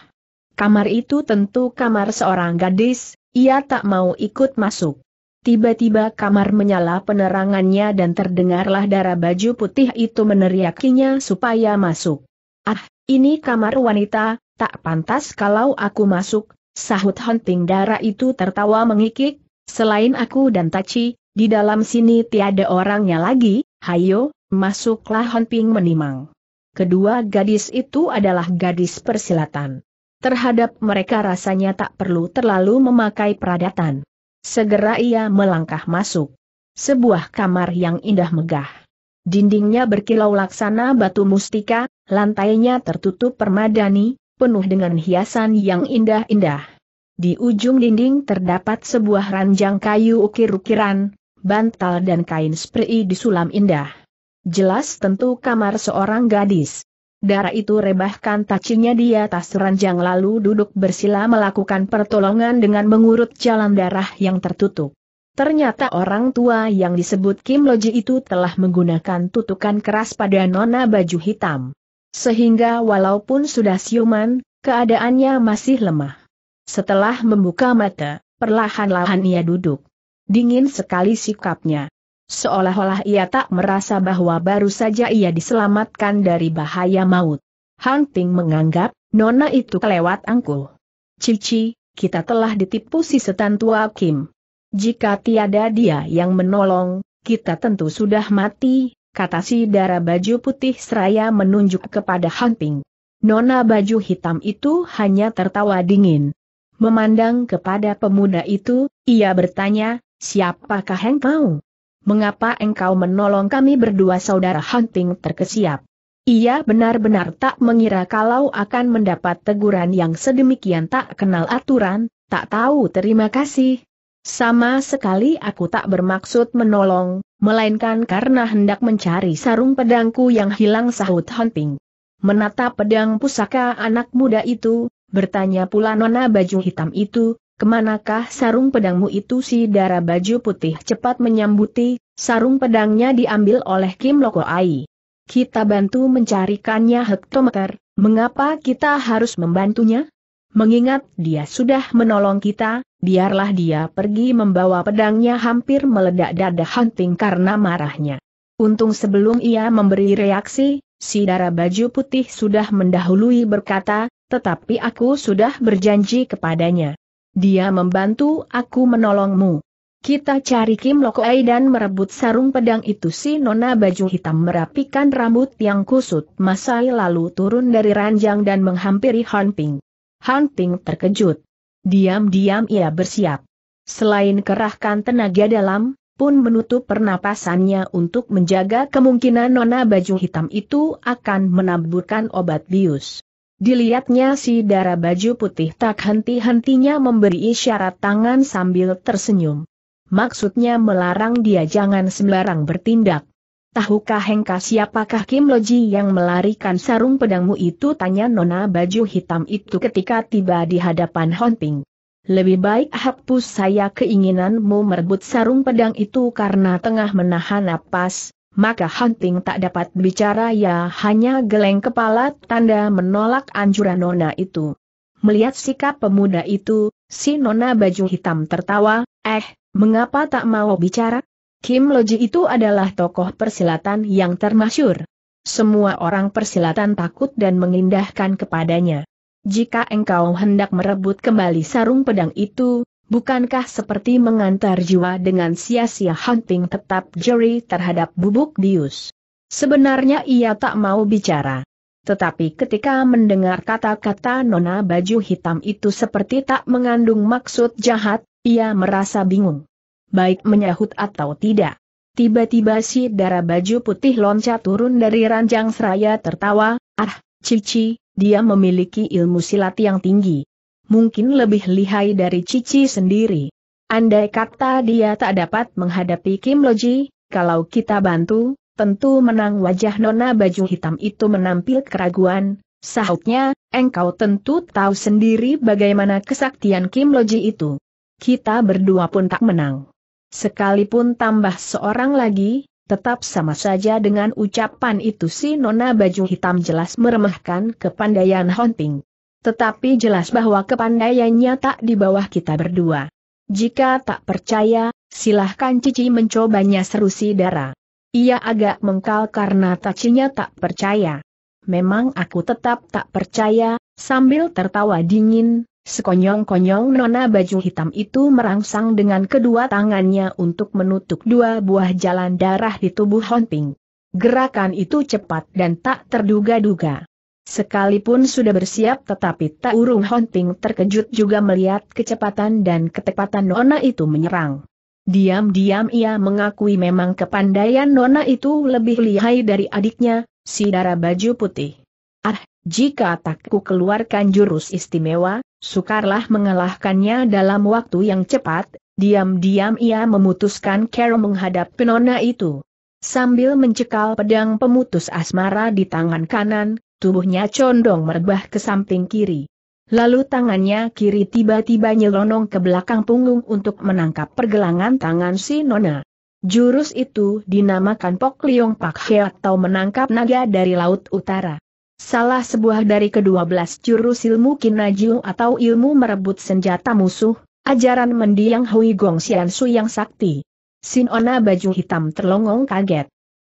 Kamar itu tentu kamar seorang gadis, ia tak mau ikut masuk. Tiba-tiba kamar menyala penerangannya dan terdengarlah darah baju putih itu meneriakinya supaya masuk. Ah, ini kamar wanita, tak pantas kalau aku masuk, sahut hunting. darah itu tertawa mengikik, selain aku dan Tachi, di dalam sini tiada orangnya lagi, hayo, Masuklah Ping menimang. Kedua gadis itu adalah gadis persilatan. Terhadap mereka rasanya tak perlu terlalu memakai peradatan. Segera ia melangkah masuk. Sebuah kamar yang indah megah. Dindingnya berkilau laksana batu mustika, lantainya tertutup permadani, penuh dengan hiasan yang indah-indah. Di ujung dinding terdapat sebuah ranjang kayu ukir-ukiran, bantal dan kain spray disulam indah. Jelas tentu kamar seorang gadis. Darah itu rebahkan tacinya di atas ranjang lalu duduk bersila melakukan pertolongan dengan mengurut jalan darah yang tertutup. Ternyata orang tua yang disebut Kim Loji itu telah menggunakan tutukan keras pada nona baju hitam. Sehingga walaupun sudah siuman, keadaannya masih lemah. Setelah membuka mata, perlahan-lahan ia duduk. Dingin sekali sikapnya. Seolah-olah ia tak merasa bahwa baru saja ia diselamatkan dari bahaya maut. Han Ping menganggap, nona itu kelewat angkuh. Cici, kita telah ditipu si setan tua Kim. Jika tiada dia yang menolong, kita tentu sudah mati, kata si darah baju putih seraya menunjuk kepada Han Ping. Nona baju hitam itu hanya tertawa dingin. Memandang kepada pemuda itu, ia bertanya, siapakah yang engkau? mengapa engkau menolong kami berdua saudara Hunting terkesiap. Ia benar-benar tak mengira kalau akan mendapat teguran yang sedemikian tak kenal aturan, tak tahu terima kasih. Sama sekali aku tak bermaksud menolong, melainkan karena hendak mencari sarung pedangku yang hilang sahut Hunting. Menatap pedang pusaka anak muda itu, bertanya pula nona baju hitam itu, Kemanakah sarung pedangmu itu si darah baju putih cepat menyambuti, sarung pedangnya diambil oleh Kim Loko Ai. Kita bantu mencarikannya hektometer, mengapa kita harus membantunya? Mengingat dia sudah menolong kita, biarlah dia pergi membawa pedangnya hampir meledak dada hunting karena marahnya. Untung sebelum ia memberi reaksi, si darah baju putih sudah mendahului berkata, tetapi aku sudah berjanji kepadanya. Dia membantu aku menolongmu. Kita cari Kim Lokoai dan merebut sarung pedang itu si nona baju hitam merapikan rambut yang kusut. Masai lalu turun dari ranjang dan menghampiri Han Ping. Han Ping terkejut. Diam-diam ia bersiap. Selain kerahkan tenaga dalam, pun menutup pernapasannya untuk menjaga kemungkinan nona baju hitam itu akan menaburkan obat bius. Dilihatnya si darah baju putih tak henti-hentinya memberi isyarat tangan sambil tersenyum. Maksudnya melarang dia jangan sembarang bertindak. Tahukah Hengka siapakah Kim Loji yang melarikan sarung pedangmu itu? Tanya nona baju hitam itu ketika tiba di hadapan Honping. Lebih baik hapus saya keinginanmu merebut sarung pedang itu karena tengah menahan napas, maka Hunting tak dapat bicara ya hanya geleng kepala tanda menolak anjuran Nona itu. Melihat sikap pemuda itu, si Nona baju hitam tertawa, eh, mengapa tak mau bicara? Kim Loji itu adalah tokoh persilatan yang termasyur. Semua orang persilatan takut dan mengindahkan kepadanya. Jika engkau hendak merebut kembali sarung pedang itu, Bukankah seperti mengantar jiwa dengan sia-sia hunting tetap juri terhadap bubuk dius? Sebenarnya ia tak mau bicara. Tetapi ketika mendengar kata-kata nona baju hitam itu seperti tak mengandung maksud jahat, ia merasa bingung. Baik menyahut atau tidak. Tiba-tiba si darah baju putih loncat turun dari ranjang seraya tertawa, ah, cici, dia memiliki ilmu silat yang tinggi mungkin lebih lihai dari Cici sendiri. Andai kata dia tak dapat menghadapi Kim Loji, kalau kita bantu, tentu menang wajah nona baju hitam itu menampil keraguan, sahutnya, engkau tentu tahu sendiri bagaimana kesaktian Kim Loji itu. Kita berdua pun tak menang. Sekalipun tambah seorang lagi, tetap sama saja dengan ucapan itu si nona baju hitam jelas meremehkan kepandaian Honting. Tetapi jelas bahwa kepandaiannya tak di bawah kita berdua. Jika tak percaya, silahkan Cici mencobanya seru si Dara. Ia agak mengkal karena tacinya tak percaya. Memang aku tetap tak percaya, sambil tertawa dingin, sekonyong-konyong nona baju hitam itu merangsang dengan kedua tangannya untuk menutup dua buah jalan darah di tubuh Honping. Gerakan itu cepat dan tak terduga-duga. Sekalipun sudah bersiap tetapi tak urung Honting terkejut juga melihat kecepatan dan ketepatan Nona itu menyerang. Diam-diam ia mengakui memang kepandaian Nona itu lebih lihai dari adiknya, si darah baju putih. Ah, jika takku keluarkan jurus istimewa, sukarlah mengalahkannya dalam waktu yang cepat, diam-diam ia memutuskan Carol menghadap Nona itu. Sambil mencekal pedang pemutus asmara di tangan kanan, tubuhnya condong merebah ke samping kiri. Lalu tangannya kiri tiba-tiba nyelonong ke belakang punggung untuk menangkap pergelangan tangan si Nona. Jurus itu dinamakan Pok Liong Pak He atau menangkap naga dari Laut Utara. Salah sebuah dari kedua belas jurus ilmu kinaju atau ilmu merebut senjata musuh, ajaran mendiang Hui Gong Xian Su yang sakti. Sinona baju hitam terlongong kaget.